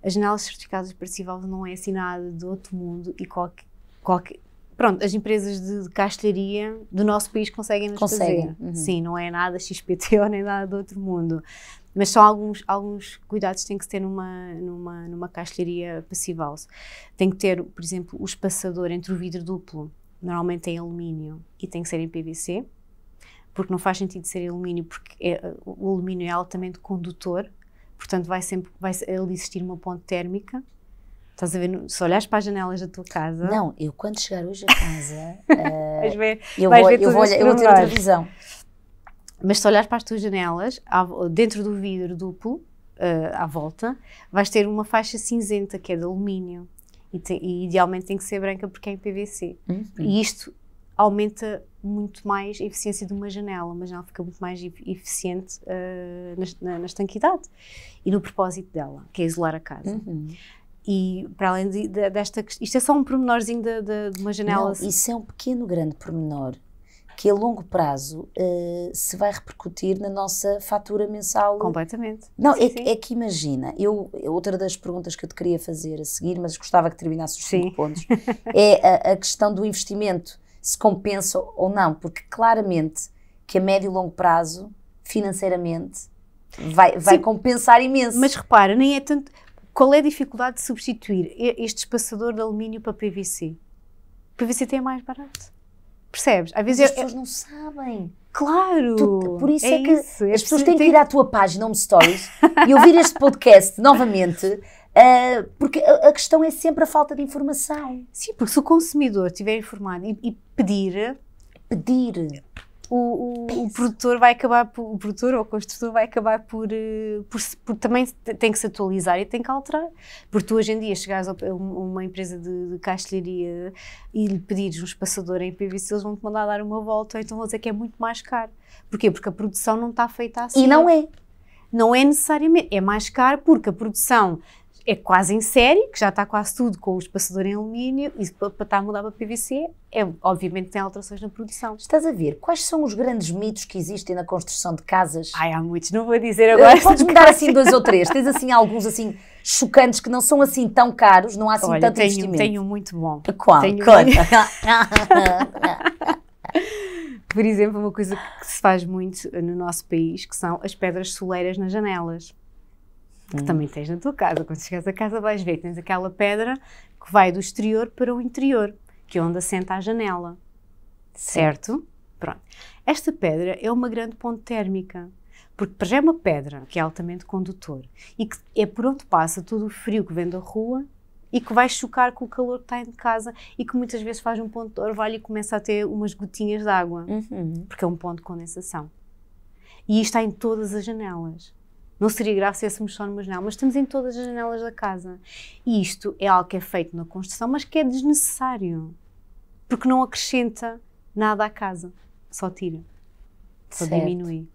As janelas certificadas para não é assim nada de outro mundo e qualquer, qualquer Pronto, as empresas de, de castelharia do nosso país conseguem nos conseguem. fazer. Uhum. Sim, não é nada XPTO nem nada do outro mundo. Mas são alguns, alguns cuidados tem que se ter numa, numa, numa castelharia passiva Tem que ter, por exemplo, o espaçador entre o vidro duplo. Normalmente é em alumínio e tem que ser em PVC, porque não faz sentido ser em alumínio, porque é, o alumínio é altamente condutor, portanto vai sempre vai ele existir uma ponte térmica Estás a ver, se olhares para as janelas da tua casa. Não, eu quando chegar hoje a casa. uh, vais eh, ver, eu vais vou, ver eu, vou, eu vou ter outra visão. Mas se olhares para as tuas janelas, dentro do vidro duplo, uh, à volta, vais ter uma faixa cinzenta que é de alumínio. E, te, e idealmente tem que ser branca porque é em PVC. Uhum. E isto aumenta muito mais a eficiência de uma janela. Uma janela fica muito mais eficiente uh, na, na, na, estanquidade e no propósito dela, que é isolar a casa. Uhum. E para além de, de, desta. Isto é só um pormenorzinho de, de, de uma janela. Não, assim. Isso é um pequeno, grande pormenor que a longo prazo uh, se vai repercutir na nossa fatura mensal. Completamente. Não, sim, é, sim. é, que imagina, eu, outra das perguntas que eu te queria fazer a seguir, mas gostava que terminasse os sim. cinco pontos, é a, a, questão do investimento, se compensa ou não, porque claramente que a médio e longo prazo, financeiramente, vai, vai compensar imenso. Mas repara, nem é tanto qual é a dificuldade de substituir este espaçador de alumínio para PVC? PVC tem é mais barato. Percebes? Às vezes as é- pessoas não sabem. Claro! Tu, por isso é, é que isso. É as é pessoas têm que ir à tua página Home Stories e ouvir este podcast novamente, uh, porque a, a, questão é sempre a falta de informação. Sim, porque se o consumidor estiver informado e, e pedir. Pedir o, o, o, produtor vai acabar por, o produtor ou o construtor vai acabar por, eh, por, por, também tem que se atualizar e tem que alterar. Porque tu hoje em dia chegares a uma empresa de, de castelharia e lhe pedires um espaçador em PVC, eles vão te mandar dar uma volta, ou então vão dizer que é muito mais caro. Porquê? Porque a produção não está feita assim. E não é. Não é necessariamente, é mais caro porque a produção é quase em série, que já está quase tudo com o espaçador em alumínio e para estar a mudar para PVC, é, obviamente tem alterações na produção. Estás a ver? Quais são os grandes mitos que existem na construção de casas? Ai, há muitos, não vou dizer agora. Podes-me dar assim dois ou três? Tens assim alguns assim chocantes que não são assim tão caros, não há assim Olha, tanto tenho, investimento? tenho muito bom. Qual? Tenho Conta. Por exemplo, uma coisa que se faz muito no nosso país, que são as pedras soleiras nas janelas que também tens na tua casa. Quando chegas a casa vais ver que tens aquela pedra que vai do exterior para o interior, que é onde assenta a janela. Certo? Pronto. Esta pedra é uma grande ponte térmica, porque para já é uma pedra que é altamente condutor e que é por onde passa todo o frio que vem da rua e que vai chocar com o calor que está em casa e que muitas vezes faz um ponto de orvalho e começa a ter umas gotinhas de água, uhum. porque é um ponto de condensação. E isto está em todas as janelas. Não seria grave se êssemos só numa janela, mas estamos em todas as janelas da casa. E isto é algo que é feito na construção, mas que é desnecessário. Porque não acrescenta nada à casa, só tira, só certo. diminui.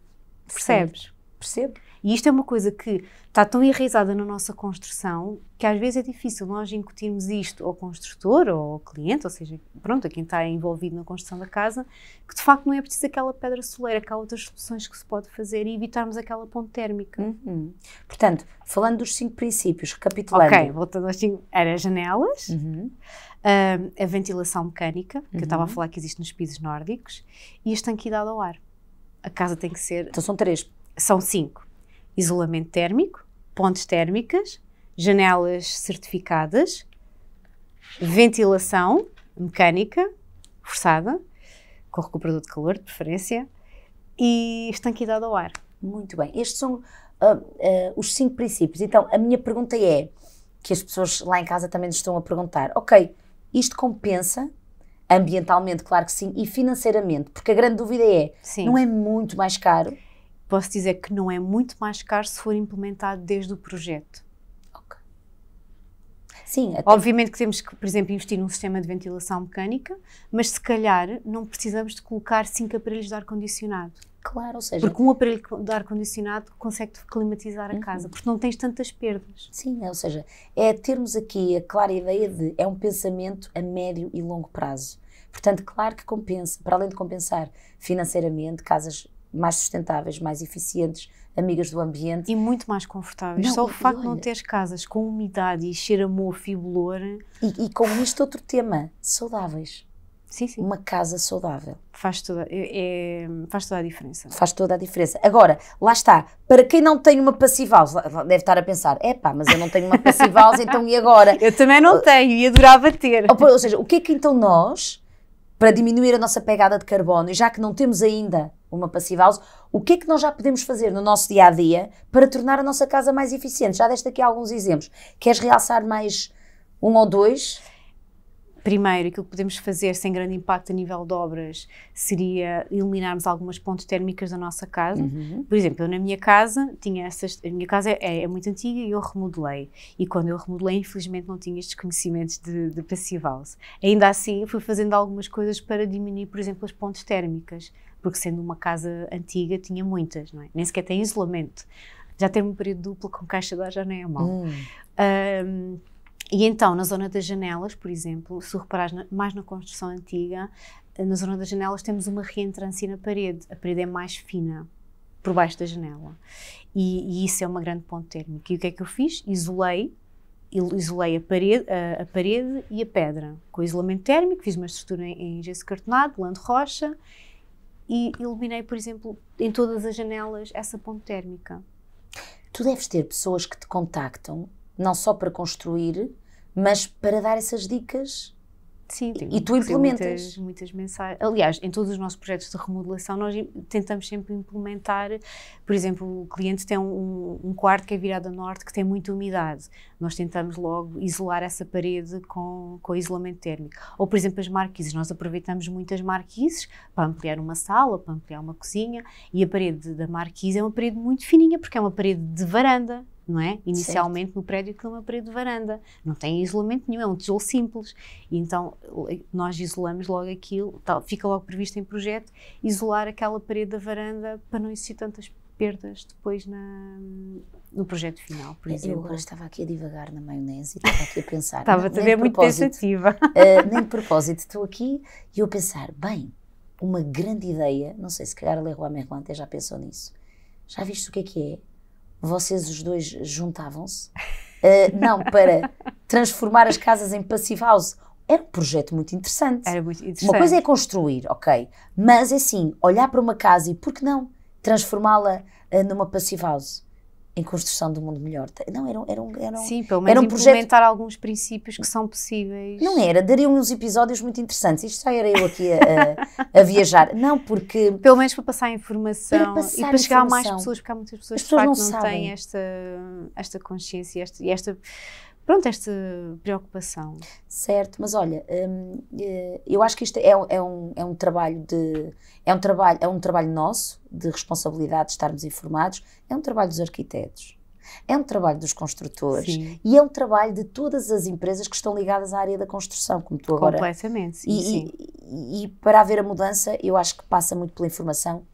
Percebes? Percebo. E isto é uma coisa que está tão enraizada na nossa construção que às vezes é difícil nós incutirmos isto ao construtor ou ao cliente, ou seja, pronto, a quem está envolvido na construção da casa, que de facto não é preciso aquela pedra soleira, que há outras soluções que se pode fazer e evitarmos aquela ponte térmica. Uhum. Portanto, falando dos cinco princípios, recapitulando. Ok, voltando aos cinco, era janelas, uhum. uh, a ventilação mecânica, que uhum. eu estava a uhum. falar que existe nos pisos nórdicos, e a estanquidade ao ar. A casa tem que ser... Então são três. São cinco isolamento térmico, pontes térmicas, janelas certificadas, ventilação mecânica, forçada, com recuperador de calor, de preferência, e estanquidade ao ar. Muito bem. Estes são uh, uh, os cinco princípios. Então, a minha pergunta é, que as pessoas lá em casa também nos estão a perguntar, ok, isto compensa ambientalmente, claro que sim, e financeiramente, porque a grande dúvida é, sim. não é muito mais caro? posso dizer que não é muito mais caro se for implementado desde o projeto. Ok. Sim. Até... Obviamente que temos que, por exemplo, investir num sistema de ventilação mecânica, mas se calhar não precisamos de colocar cinco aparelhos de ar-condicionado. Claro, ou seja. Porque um aparelho de ar-condicionado consegue climatizar a uhum. casa, porque não tens tantas perdas. Sim, ou seja, é termos aqui a clara ideia de é um pensamento a médio e longo prazo. Portanto, claro que compensa, para além de compensar financeiramente, casas mais sustentáveis, mais eficientes, amigas do ambiente. E muito mais confortáveis. Não, Só o facto de não teres casas com umidade e cheiro a mofo e bolor. E, e com isto outro tema, saudáveis. Sim, sim. Uma casa saudável. Faz toda, é, é faz toda a diferença. Faz toda a diferença. Agora, lá está, para quem não tem uma passival, deve estar a pensar, é pá, mas eu não tenho uma passival, então e agora? Eu também não uh, tenho e adorava ter. Ou, ou seja, o que é que então nós para diminuir a nossa pegada de carbono, e já que não temos ainda uma passiva house, o que é que nós já podemos fazer no nosso dia a dia para tornar a nossa casa mais eficiente? Já deste aqui alguns exemplos. Queres realçar mais um ou dois? Primeiro, aquilo que podemos fazer sem grande impacto a nível de obras seria eliminarmos algumas pontes térmicas da nossa casa. Uhum. Por exemplo, eu na minha casa tinha essas. A minha casa é, é, muito antiga e eu remodelei. E quando eu remodelei, infelizmente não tinha estes conhecimentos de, de passive house. Ainda assim, fui fazendo algumas coisas para diminuir, por exemplo, as pontes térmicas, porque sendo uma casa antiga tinha muitas, não é? Nem sequer tem isolamento. Já ter um período duplo com caixa de ar já não é mal. Hum. Um, e então, na zona das janelas, por exemplo, se reparares na, mais na construção antiga, eh, na zona das janelas temos uma reentrância na parede. A parede é mais fina por baixo da janela. E, e isso é uma grande ponte térmica. E o que é que eu fiz? Isolei isolei a parede, a, a, parede e a pedra com isolamento térmico, fiz uma estrutura em, em gesso cartonado, lã de rocha e iluminei, por exemplo, em todas as janelas essa ponte térmica. Tu deves ter pessoas que te contactam não só para construir, mas para dar essas dicas. Sim, tem, e tu implementas. Muitas, muitas mensagens. Aliás, em todos os nossos projetos de remodelação, nós tentamos sempre implementar. Por exemplo, o cliente tem um, um quarto que é virado a norte, que tem muita umidade. Nós tentamos logo isolar essa parede com, com isolamento térmico. Ou, por exemplo, as marquises. Nós aproveitamos muitas marquises para ampliar uma sala, para ampliar uma cozinha. E a parede da marquise é uma parede muito fininha, porque é uma parede de varanda não é? Inicialmente certo. no prédio que é uma parede de varanda, não tem isolamento nenhum, é um tijolo simples. E então eh, nós isolamos logo aquilo, fica logo previsto em projeto isolar aquela parede da varanda para não existir tantas perdas depois na, no projeto final, por exemplo. Eu agora estava aqui a divagar na maionese e estava aqui a pensar. estava também muito pensativa. uh, nem de propósito, estou aqui e eu a pensar, bem, uma grande ideia, não sei se calhar a Leroy Merlin até já pensou nisso. Já viste o que é que é? vocês os dois juntavam-se? Uh, não, para transformar as casas em passive house. Era um projeto muito interessante. Era muito interessante. Uma coisa é construir, ok, mas é assim, olhar para uma casa e, por que não, transformá-la uh, numa passive house? em construção do mundo melhor. Não, era, era, um, era um, Sim, pelo menos era um implementar alguns princípios que são possíveis. Não era, daria uns episódios muito interessantes. Isto só era eu aqui a, a, viajar. Não, porque... Pelo menos para passar informação para passar e para chegar a mais pessoas, porque há muitas pessoas, pessoas que não, sabem têm esta, esta consciência esta, e esta pronto, esta preocupação. Certo, mas olha, hum, eh, eu acho que isto é, é, um, é um trabalho de é um trabalho, é um trabalho nosso de responsabilidade de estarmos informados, é um trabalho dos arquitetos. É um trabalho dos construtores sim. e é um trabalho de todas as empresas que estão ligadas à área da construção, como tu agora. Completamente, sim. E, sim. e, e para haver a mudança, eu acho que passa muito pela informação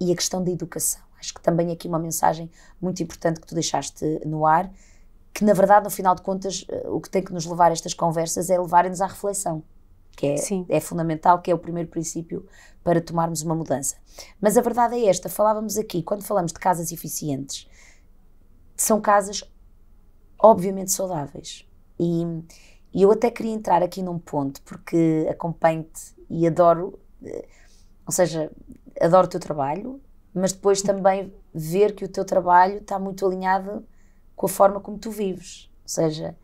e a questão da educação. Acho que também aqui uma mensagem muito importante que tu deixaste no ar, que na verdade, no final de contas, eh, o que tem que nos levar a estas conversas é levarem-nos à reflexão, que é, é fundamental, que é o primeiro princípio para tomarmos uma mudança. Mas a verdade é esta: falávamos aqui, quando falamos de casas eficientes, são casas obviamente saudáveis. E, e eu até queria entrar aqui num ponto, porque acompanho-te e adoro, eh, ou seja, adoro o teu trabalho, mas depois também ver que o teu trabalho está muito alinhado com a forma como tu vives. Ou seja,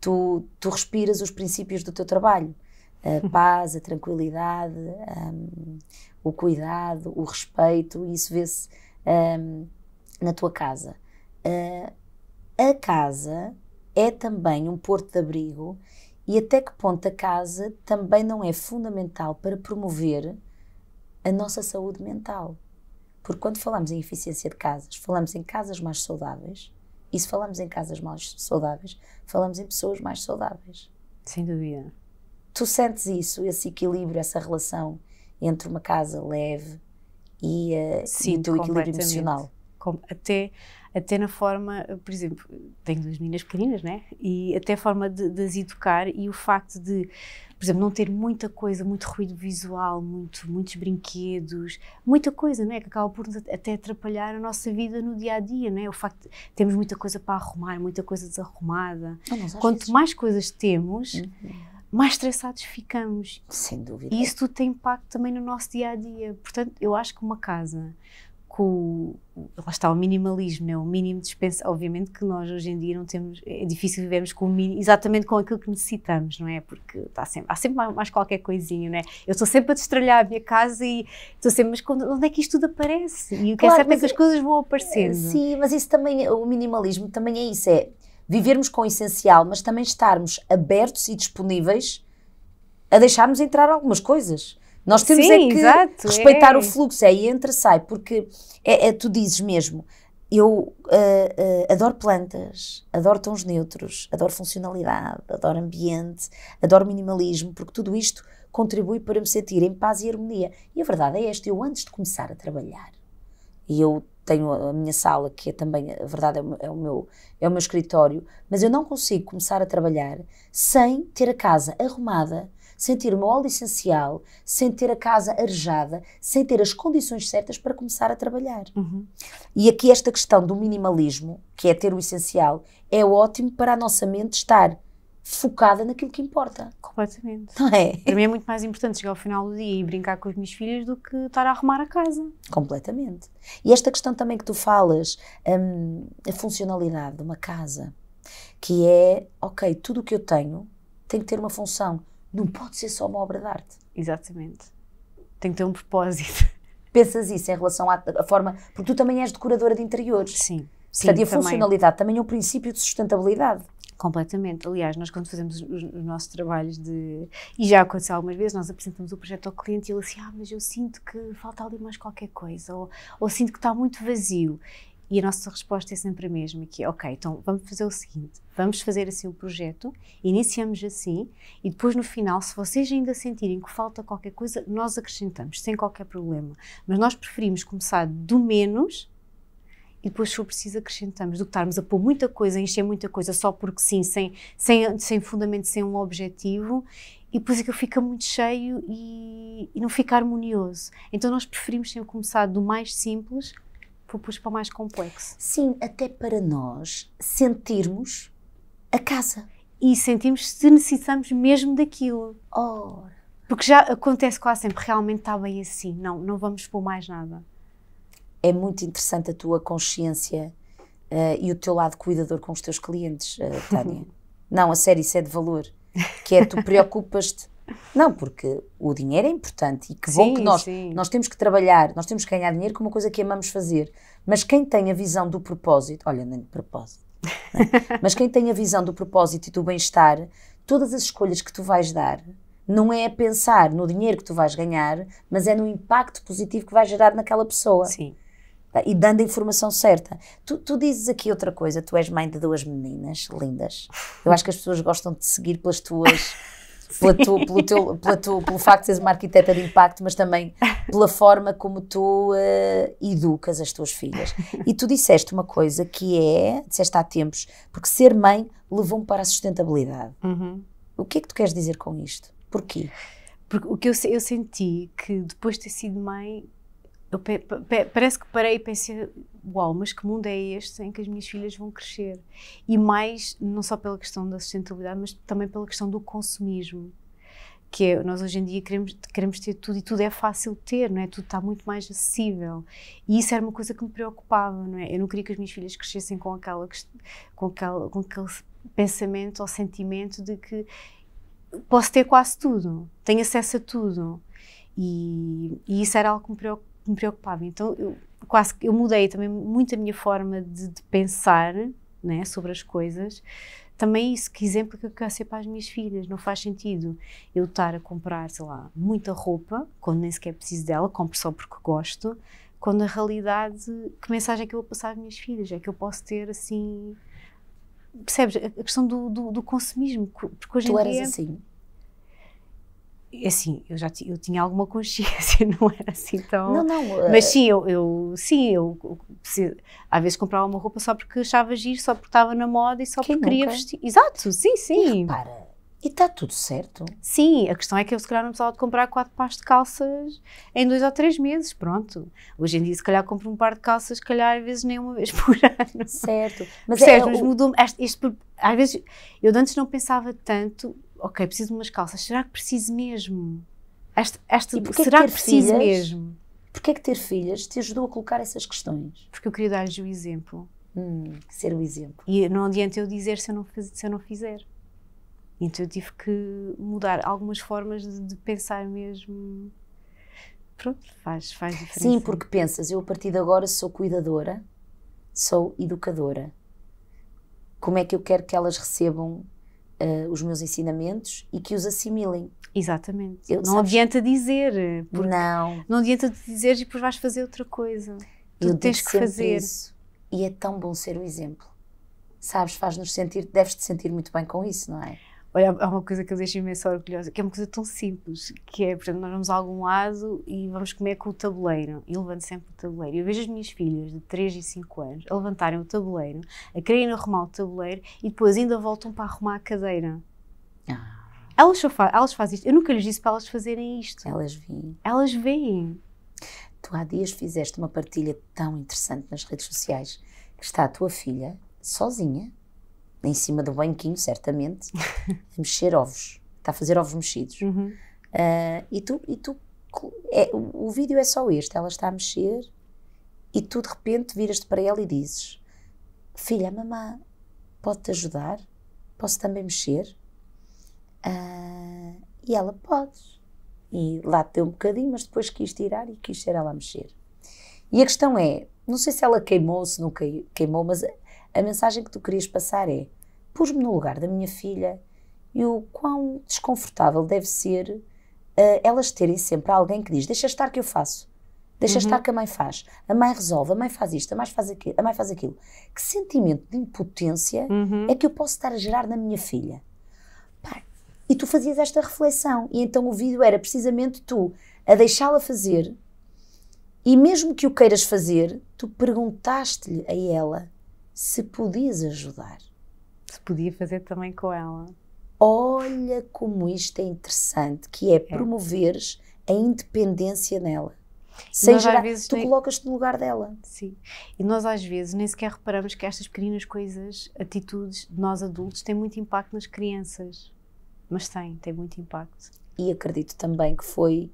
tu, tu respiras os princípios do teu trabalho. A paz, a tranquilidade, um, o cuidado, o respeito, isso vê-se um, na tua casa. Uh, a casa é também um porto de abrigo e até que ponto a casa também não é fundamental para promover a nossa saúde mental. Porque quando falamos em eficiência de casas, falamos em casas mais saudáveis, e se falamos em casas mais saudáveis, falamos em pessoas mais saudáveis. Sem dúvida. Tu sentes isso, esse equilíbrio, essa relação entre uma casa leve e, Sim, eh, e o teu equilíbrio emocional? Até, até na forma, por exemplo, tenho duas meninas pequeninas, né? E até a forma de, de as educar e o facto de por exemplo, não ter muita coisa, muito ruído visual, muito, muitos brinquedos, muita coisa, não é? Que acaba por até atrapalhar a nossa vida no dia a dia, não é? O facto de temos muita coisa para arrumar, muita coisa desarrumada. Ah, Quanto vezes... mais coisas temos, uhum. mais estressados ficamos. Sem dúvida. E isso tudo tem impacto também no nosso dia a dia. Portanto, eu acho que uma casa com o, lá está o minimalismo, né? o mínimo dispensa. Obviamente que nós hoje em dia não temos, é difícil vivermos com o mínimo, exatamente com aquilo que necessitamos, não é? Porque está sempre, há sempre mais, mais qualquer coisinha, não é? Eu estou sempre a destralhar a minha casa e estou sempre, mas quando, onde é que isto tudo aparece? E o que é claro, é certo é que as é- coisas vão aparecendo. Eh, sim, mas isso também, o minimalismo também é isso, é vivermos com o essencial, mas também estarmos abertos e disponíveis a deixarmos entrar algumas coisas. Nós temos é Sim, é que exato, respeitar é. o fluxo, aí é, entra, sai, porque é, é, tu dizes mesmo, eu uh, uh, adoro plantas, adoro tons neutros, adoro funcionalidade, adoro ambiente, adoro minimalismo, porque tudo isto contribui para me sentir em paz e harmonia. E a verdade é esta, eu antes de começar a trabalhar, e eu tenho a minha sala, que é também, a verdade, é o, é o, meu, é o meu escritório, mas eu não consigo começar a trabalhar sem ter a casa arrumada, sem ter uma aula essencial, sem ter a casa arejada, sem ter as condições certas para começar a trabalhar. Uhum. E aqui esta questão do minimalismo, que é ter o essencial, é ótimo para a nossa mente estar focada naquilo que importa. Completamente. Não é? Para mim é muito mais importante chegar ao final do dia e brincar com os meus filhos do que estar a arrumar a casa. Completamente. E esta questão também que tu falas, hum, a funcionalidade de uma casa, que é, ok, tudo o que eu tenho tem que ter uma função. Não pode ser só uma obra de arte. Exatamente. Tem que ter um propósito. Pensas isso em relação à, à forma. Porque tu também és decoradora de interiores. Sim. Sim, Portanto, e a funcionalidade também é um princípio de sustentabilidade. Completamente. Aliás, nós quando fazemos os, os, nossos trabalhos de... E já aconteceu algumas vezes, nós apresentamos o projeto ao cliente e ele assim, ah, mas eu sinto que falta ali mais qualquer coisa, ou, ou sinto que está muito vazio. E a nossa resposta é sempre a mesma, que é, ok, então vamos fazer o seguinte, vamos fazer assim o projeto, iniciamos assim, e depois no final, se vocês ainda sentirem que falta qualquer coisa, nós acrescentamos, sem qualquer problema. Mas nós preferimos começar do menos e depois, se for preciso, acrescentamos, do que estarmos a pôr muita coisa, a encher muita coisa só porque sim, sem, sem, sem fundamento, sem um objetivo, e depois aquilo fica muito cheio e, e, não fica harmonioso. Então nós preferimos sempre começar do mais simples propus para o mais complexo. Sim, até para nós sentirmos a casa. E sentimos se necessitamos mesmo daquilo. Ora. Oh. Porque já acontece quase sempre, realmente está bem assim, não, não vamos pôr mais nada. É muito interessante a tua consciência uh, e o teu lado cuidador com os teus clientes, uh, Tânia. não, a sério, isso é de valor. Que é, tu preocupas-te não, porque o dinheiro é importante e que sim, bom que nós, nós temos que trabalhar, nós temos que ganhar dinheiro com uma coisa que amamos fazer. Mas quem tem a visão do propósito, olha, nem de propósito, é? mas quem tem a visão do propósito e do bem-estar, todas as escolhas que tu vais dar não é a pensar no dinheiro que tu vais ganhar, mas é no impacto positivo que vais gerar naquela pessoa. Sim. E dando a informação certa. Tu, tu dizes aqui outra coisa, tu és mãe de duas meninas lindas. Eu acho que as pessoas gostam de seguir pelas tuas. pela tu, pelo, teu, pela tu, pelo facto de seres uma arquiteta de impacto, mas também pela forma como tu uh, educas as tuas filhas. E tu disseste uma coisa que é, disseste há tempos, porque ser mãe levou-me para a sustentabilidade. Uhum. O que é que tu queres dizer com isto? Porquê? Porque o que eu, eu senti que depois de ter sido mãe, eu pe, pe, parece que parei e pensei, uau, mas que mundo é este em que as minhas filhas vão crescer? E mais, não só pela questão da sustentabilidade, mas também pela questão do consumismo. Que é, nós hoje em dia queremos, queremos ter tudo e tudo é fácil ter, não é? Tudo está muito mais acessível. E isso era uma coisa que me preocupava, não é? Eu não queria que as minhas filhas crescessem com, aquela, com, aquela, com aquele pensamento ou sentimento de que posso ter quase tudo, tenho acesso a tudo. E, e isso era algo que me preocupava me preocupava. Então eu quase eu mudei também muito a minha forma de, de pensar né, sobre as coisas. Também isso, que exemplo que eu quero ser para as minhas filhas, não faz sentido eu estar a comprar, sei lá, muita roupa, quando nem sequer preciso dela, compro só porque gosto, quando na realidade, que mensagem é que eu vou passar às minhas filhas? É que eu posso ter assim. Percebes? A questão do, do, do consumismo. Porque hoje tu em eras dia, assim? É assim, eu já eu tinha alguma consciência, não era assim tão. Não, não. Mas eh, sim, eu, eu sim, eu, eu às vezes comprava uma roupa só porque achava giro, só porque estava na moda e só Quem porque nunca? queria vestir. Exato, sim, sim. E repara, e está tudo certo. Sim, a questão é que eu se calhar não precisava de comprar quatro pares de calças em dois ou três meses, pronto. Hoje em dia se calhar compro um par de calças, se calhar às vezes nem uma vez por ano. Certo. Mas É, mudou me às vezes, eu antes não pensava tanto ok, preciso de umas calças, será que preciso mesmo? Esta, esta, será que, que preciso filhas, mesmo? Porquê é que ter filhas te ajudou a colocar essas questões? Porque eu queria dar-lhes o exemplo. Hum, ser o exemplo. E não adianta eu dizer se eu não, se eu não fizer. Então eu tive que mudar algumas formas de, de, pensar mesmo. Pronto, faz, faz diferença. Sim, porque pensas, eu a partir de agora sou cuidadora, sou educadora. Como é que eu quero que elas recebam uh, os meus ensinamentos e que os assimilem. Exatamente. Eu, não sabes? adianta dizer. Eh, não. Não adianta dizer e depois vais fazer outra coisa. Tu eu tens que fazer. Isso. E é tão bom ser o exemplo. Sabes, faz-nos sentir, deves-te sentir muito bem com isso, não é? Olha, há uma coisa que eu deixo imenso orgulhosa, que é uma coisa tão simples, que é, portanto, nós vamos a algum lado e vamos comer com o tabuleiro, e levanto sempre o tabuleiro. Eu vejo as minhas filhas de 3 e 5 anos a levantarem o tabuleiro, a quererem arrumar o tabuleiro e depois ainda voltam para arrumar a cadeira. Ah. Elas, fa elas fazem isto. Eu nunca lhes disse para elas fazerem isto. Elas vêm. Elas vêm. Tu há dias fizeste uma partilha tão interessante nas redes sociais que está a tua filha sozinha em cima do banquinho, certamente, a mexer ovos. Está a fazer ovos mexidos. Uhum. Uh, e tu, e tu é, o, vídeo é só este, ela está a mexer e tu de repente viras-te para ela e dizes: Filha, a mamã pode-te ajudar? Posso também mexer? Uh, e ela pode. E lá deu um bocadinho, mas depois quis tirar e quis ser ela a mexer. E a questão é: não sei se ela queimou, se não queimou, mas a mensagem que tu querias passar é: pus-me no lugar da minha filha e o quão desconfortável deve ser uh, elas terem sempre alguém que diz: deixa estar que eu faço. Deixa uhum. estar que a mãe faz. A mãe resolve, a mãe faz isto, a mãe faz aquilo, a mãe faz aquilo. Que sentimento de impotência uhum. é que eu posso estar a gerar na minha filha? e tu fazias esta reflexão. E então o vídeo era precisamente tu a deixá-la fazer. E mesmo que o queiras fazer, tu perguntaste-lhe a ela se podias ajudar. Se podia fazer também com ela. Olha como isto é interessante, que é, é. promoveres a independência nela. Sem gerar, tu nem... colocas-te no lugar dela. Sim. E nós às vezes nem sequer reparamos que estas pequenas coisas, atitudes de nós adultos, têm muito impacto nas crianças. Mas tem, tem muito impacto. E acredito também que foi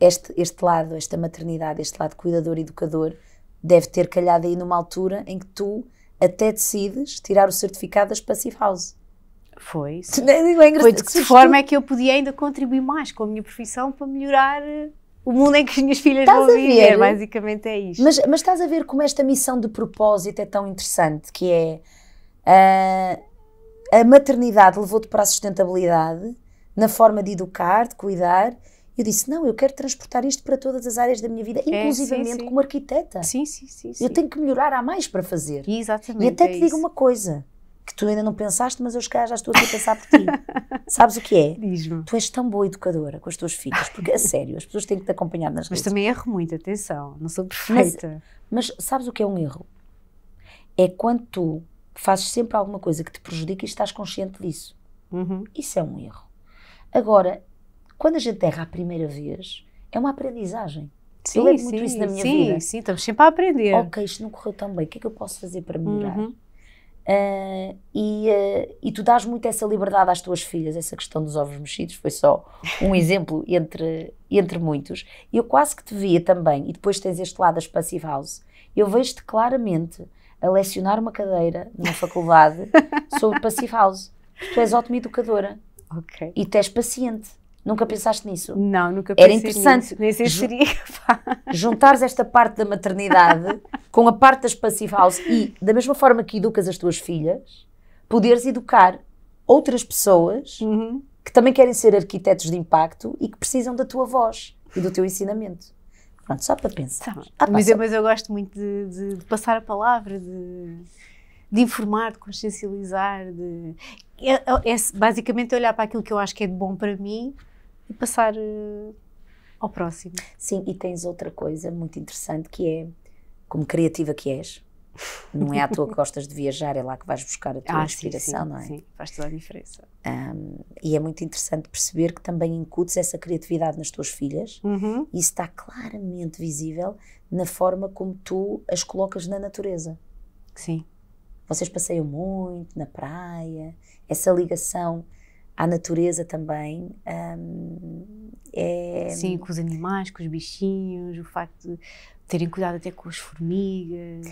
este, este lado, esta maternidade, este lado cuidador, educador, deve ter calhado aí numa altura em que tu até decides tirar o certificado das Passive House. Foi. Isso. É Foi de que forma é que eu podia ainda contribuir mais com a minha profissão para melhorar eh, o mundo em que as minhas filhas estás vão viver. Basicamente é isto. Mas, mas, estás a ver como esta missão de propósito é tão interessante, que é uh, a maternidade levou-te para a sustentabilidade na forma de educar, de cuidar, eu disse, não, eu quero transportar isto para todas as áreas da minha vida, inclusivamente é, sim, sim. como arquiteta. Sim, sim, sim, sim, Eu tenho que melhorar, há mais para fazer. Exatamente. E até é te isso. digo uma coisa, que tu ainda não pensaste, mas eu já estou aqui a pensar por ti. Sabes o que é? Diz-me. Tu és tão boa educadora com as tuas filhas, porque a sério, as pessoas têm que te acompanhar nas Mas também erro muito, atenção, não sou perfeita. Mas, mas sabes o que é um erro? É quando tu fazes sempre alguma coisa que te prejudica e estás consciente disso. Uhum. Isso é um erro. Agora, quando a gente erra a primeira vez, é uma aprendizagem. Sim, eu levo muito isso na minha sim, vida. Sim, sim, estamos sempre a aprender. Ok, isto não correu tão bem, o que é que eu posso fazer para melhorar? Uhum. Uh, e, uh, e, tu dás muito essa liberdade às tuas filhas, essa questão dos ovos mexidos foi só um exemplo entre, entre muitos. Eu quase que te via também, e depois tens este lado das Passive House, eu vejo-te claramente a lecionar uma cadeira numa faculdade sobre Passive House. Tu és ótima educadora okay. e tu és paciente. Nunca pensaste nisso? Não, nunca pensei Era interessante. Nisso. Nem sei se seria Juntares esta parte da maternidade com a parte das passive house e, da mesma forma que educas as tuas filhas, poderes educar outras pessoas uhum. que também querem ser arquitetos de impacto e que precisam da tua voz e do teu ensinamento. Pronto, só para pensar. Tá. Ah, mas, eu, mas, eu, gosto muito de, de, de passar a palavra, de, de informar, de consciencializar, de é, é, é basicamente olhar para aquilo que eu acho que é de bom para mim e passar uh, ao próximo. Sim, e tens outra coisa muito interessante que é, como criativa que és, não é à toa que gostas de viajar, é lá que vais buscar a tua ah, inspiração, sim, sim, não é? Sim, faz toda a diferença. Um, e é muito interessante perceber que também incutes essa criatividade nas tuas filhas. Uhum. E isso está claramente visível na forma como tu as colocas na natureza. Sim. Vocês passeiam muito na praia, essa ligação à natureza também. Um, é... Sim, com os animais, com os bichinhos, o facto de terem cuidado até com as formigas.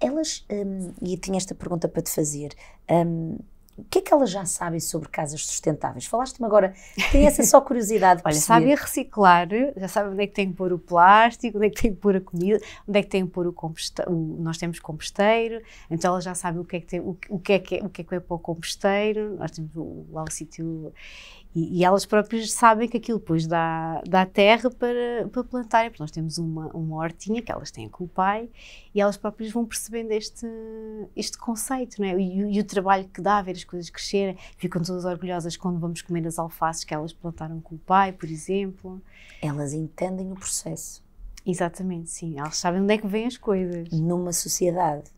Elas, um, e tinha esta pergunta para te fazer, um, o que é que elas já sabem sobre casas sustentáveis? Falaste-me agora, tem essa só curiosidade. Olha, sabem reciclar, já sabem onde é que tem que pôr o plástico, onde é que tem que pôr a comida, onde é que tem que pôr o composteiro. Nós temos composteiro, então elas já sabem o que é que, tem, o, que, é, que, é, o que, é que é para o composteiro, nós temos lá o sítio. E, elas próprias sabem que aquilo depois dá, dá terra para, para plantarem, porque nós temos uma, uma hortinha que elas têm com o pai e elas próprias vão percebendo este, este conceito, não é? E, e o trabalho que dá, ver as coisas crescerem, ficam todas orgulhosas quando vamos comer as alfaces que elas plantaram com o pai, por exemplo. Elas entendem o processo. Exatamente, sim. Elas sabem onde é que vêm as coisas. Numa sociedade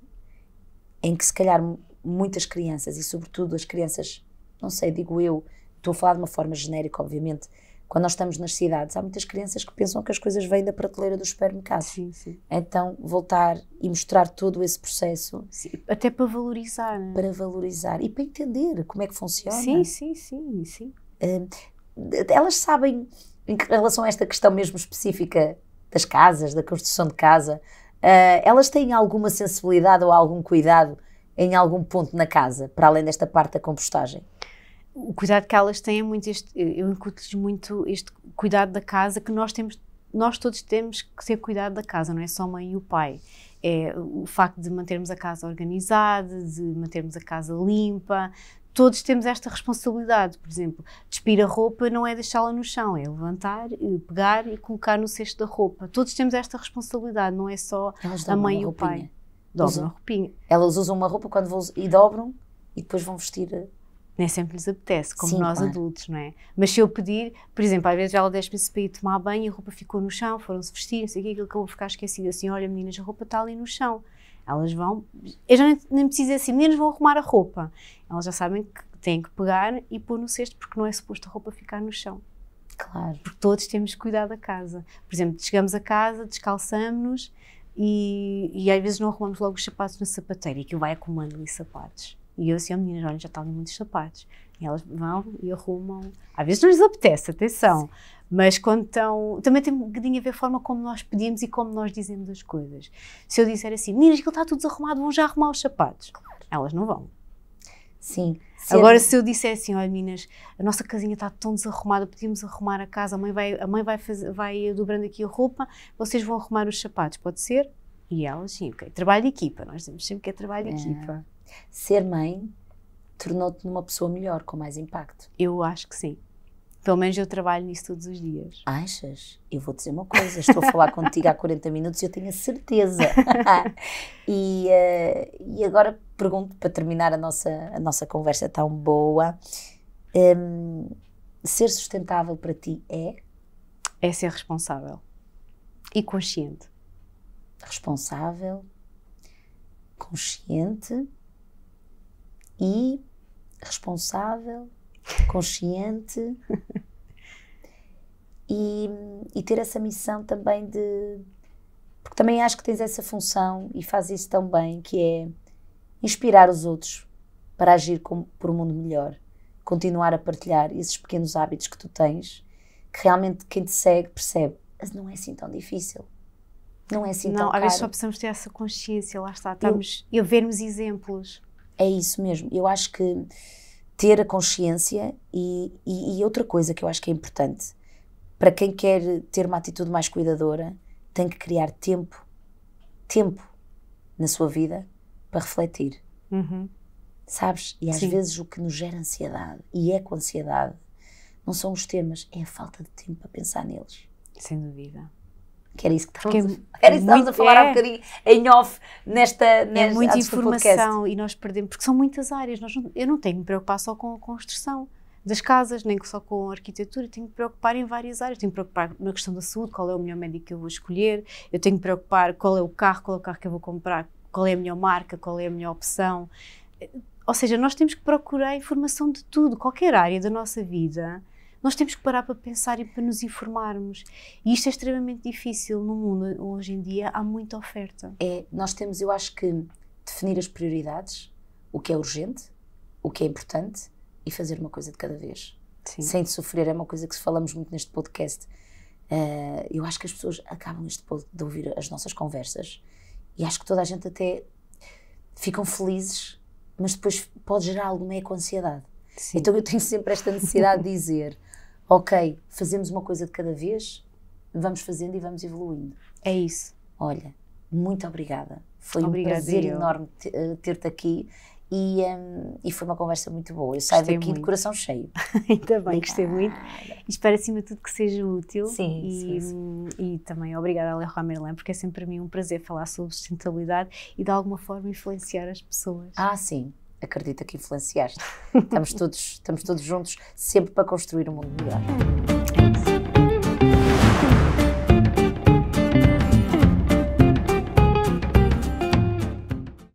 em que, se calhar, muitas crianças, e sobretudo as crianças, não sei, digo eu, Estou a falar de uma forma genérica, obviamente. Quando nós estamos nas cidades, há muitas crianças que pensam que as coisas vêm da prateleira do supermercado. Sim, sim. Então, voltar e mostrar todo esse processo. Sim, até para valorizar. Né? Para valorizar e para entender como é que funciona. Sim, sim, sim. sim. Uh, elas sabem, em relação a esta questão mesmo específica das casas, da construção de casa, uh, elas têm alguma sensibilidade ou algum cuidado em algum ponto na casa, para além desta parte da compostagem? o cuidado que elas têm é muito este, eu incuto-lhes muito este cuidado da casa que nós temos, nós todos temos que ter cuidado da casa, não é só a mãe e o pai. É o facto de mantermos a casa organizada, de mantermos a casa limpa, todos temos esta responsabilidade. Por exemplo, despir a roupa não é deixá-la no chão, é levantar, eh, pegar e colocar no cesto da roupa. Todos temos esta responsabilidade, não é só a mãe e o roupinha. pai. Dobram usam. a roupinha. Elas usam uma roupa quando vão e dobram e depois vão vestir eh, nem sempre lhes apetece, como Sim, nós claro. adultos, não é? Mas se eu pedir, por exemplo, às vezes ela deixa-me para ir tomar banho, a roupa ficou no chão, foram-se vestir, não sei o que, aquilo que eu vou ficar esquecida, assim, olha meninas, a roupa está ali no chão. Elas vão, eu já nem, nem preciso assim, meninas vão arrumar a roupa. Elas já sabem que têm que pegar e pôr no cesto, porque não é suposto a roupa ficar no chão. Claro. Porque todos temos que cuidar da casa. Por exemplo, chegamos a casa, descalçamos-nos e, e, às vezes não arrumamos logo os sapatos na sapateira, e aquilo vai acumulando ali sapatos. E eu assim, oh, meninas, olha, já tá ali muitos sapatos. E elas vão e arrumam. Às vezes não lhes apetece, atenção. Mas quando estão. Também tem um bocadinho a ver a forma como nós pedimos e como nós dizemos as coisas. Se eu disser assim, meninas, aquilo está tudo desarrumado, vão já arrumar os sapatos. Claro. Elas não vão. Sim. Se Agora, se eu disser assim, olha meninas, a nossa casinha está tão desarrumada, podíamos arrumar a casa, a mãe vai, a mãe vai, fazer, vai dobrando aqui a roupa, vocês vão arrumar os sapatos, pode ser? E elas, sim, ok. Trabalho de equipa, nós dizemos sempre que é trabalho de é. equipa ser mãe tornou-te numa pessoa melhor, com mais impacto? Eu acho que sim. Pelo menos eu trabalho nisso todos os dias. Achas? Eu vou dizer uma coisa, estou a falar contigo há 40 minutos e eu tenho a certeza. e, uh, e agora pergunto, para terminar a nossa, a nossa conversa tão boa, um, ehm, ser sustentável para ti é? É ser responsável e consciente. Responsável, consciente e responsável, consciente e, e, ter essa missão também de. Porque também acho que tens essa função e fazes isso tão bem, que é inspirar os outros para agir com, por um mundo melhor, continuar a partilhar esses pequenos hábitos que tu tens, que realmente quem te segue percebe, mas ah, não é assim tão difícil. Não é assim não, tão Não, às vezes só precisamos ter essa consciência, lá está, estamos, eu, a vermos exemplos. É isso mesmo. Eu acho que ter a consciência e, e, e, outra coisa que eu acho que é importante para quem quer ter uma atitude mais cuidadora tem que criar tempo tempo na sua vida para refletir uhum. sabes e às Sim. vezes o que nos gera ansiedade e é com ansiedade não são os temas é a falta de tempo para pensar neles sem dúvida que era isso que é estávamos, a, é estávamos a falar é, há um bocadinho em off nesta, é nesta É muita informação e nós perdemos, porque são muitas áreas, não, eu não tenho que me preocupar só com a construção das casas, nem só com a arquitetura, tenho que me preocupar em várias áreas, tenho que me preocupar na questão da saúde, qual é o melhor médico que eu vou escolher, eu tenho que me preocupar qual é o carro, qual é o carro que eu vou comprar, qual é a melhor marca, qual é a melhor opção. Eh, ou seja, nós temos que procurar informação de tudo, qualquer área da nossa vida nós temos que parar para pensar e para nos informarmos. E isto é extremamente difícil no mundo hoje em dia, há muita oferta. É, nós temos, eu acho que, definir as prioridades, o que é urgente, o que é importante e fazer uma coisa de cada vez. Sim. Sem sofrer, é uma coisa que falamos muito neste podcast. Uh, eu acho que as pessoas acabam este de ouvir as nossas conversas e acho que toda a gente até ficam felizes, mas depois pode gerar alguma eco-ansiedade. Então eu tenho sempre esta necessidade de dizer ok, fazemos uma coisa de cada vez, vamos fazendo e vamos evoluindo. É isso. Olha, muito obrigada. Foi Obrigada um prazer eu. enorme eh, ter-te aqui e, um, e, foi uma conversa muito boa. Eu saio gostei daqui muito. de coração cheio. Ainda bem, gostei muito. espero, acima de tudo, que seja útil. Sim, e, sim, sim. Hum, e também obrigada a Leroy Merlin, porque é sempre para mim um prazer falar sobre sustentabilidade e de alguma forma influenciar as pessoas. Ah, sim acredita que influenciaste. estamos, todos, estamos todos juntos sempre para construir um mundo melhor. É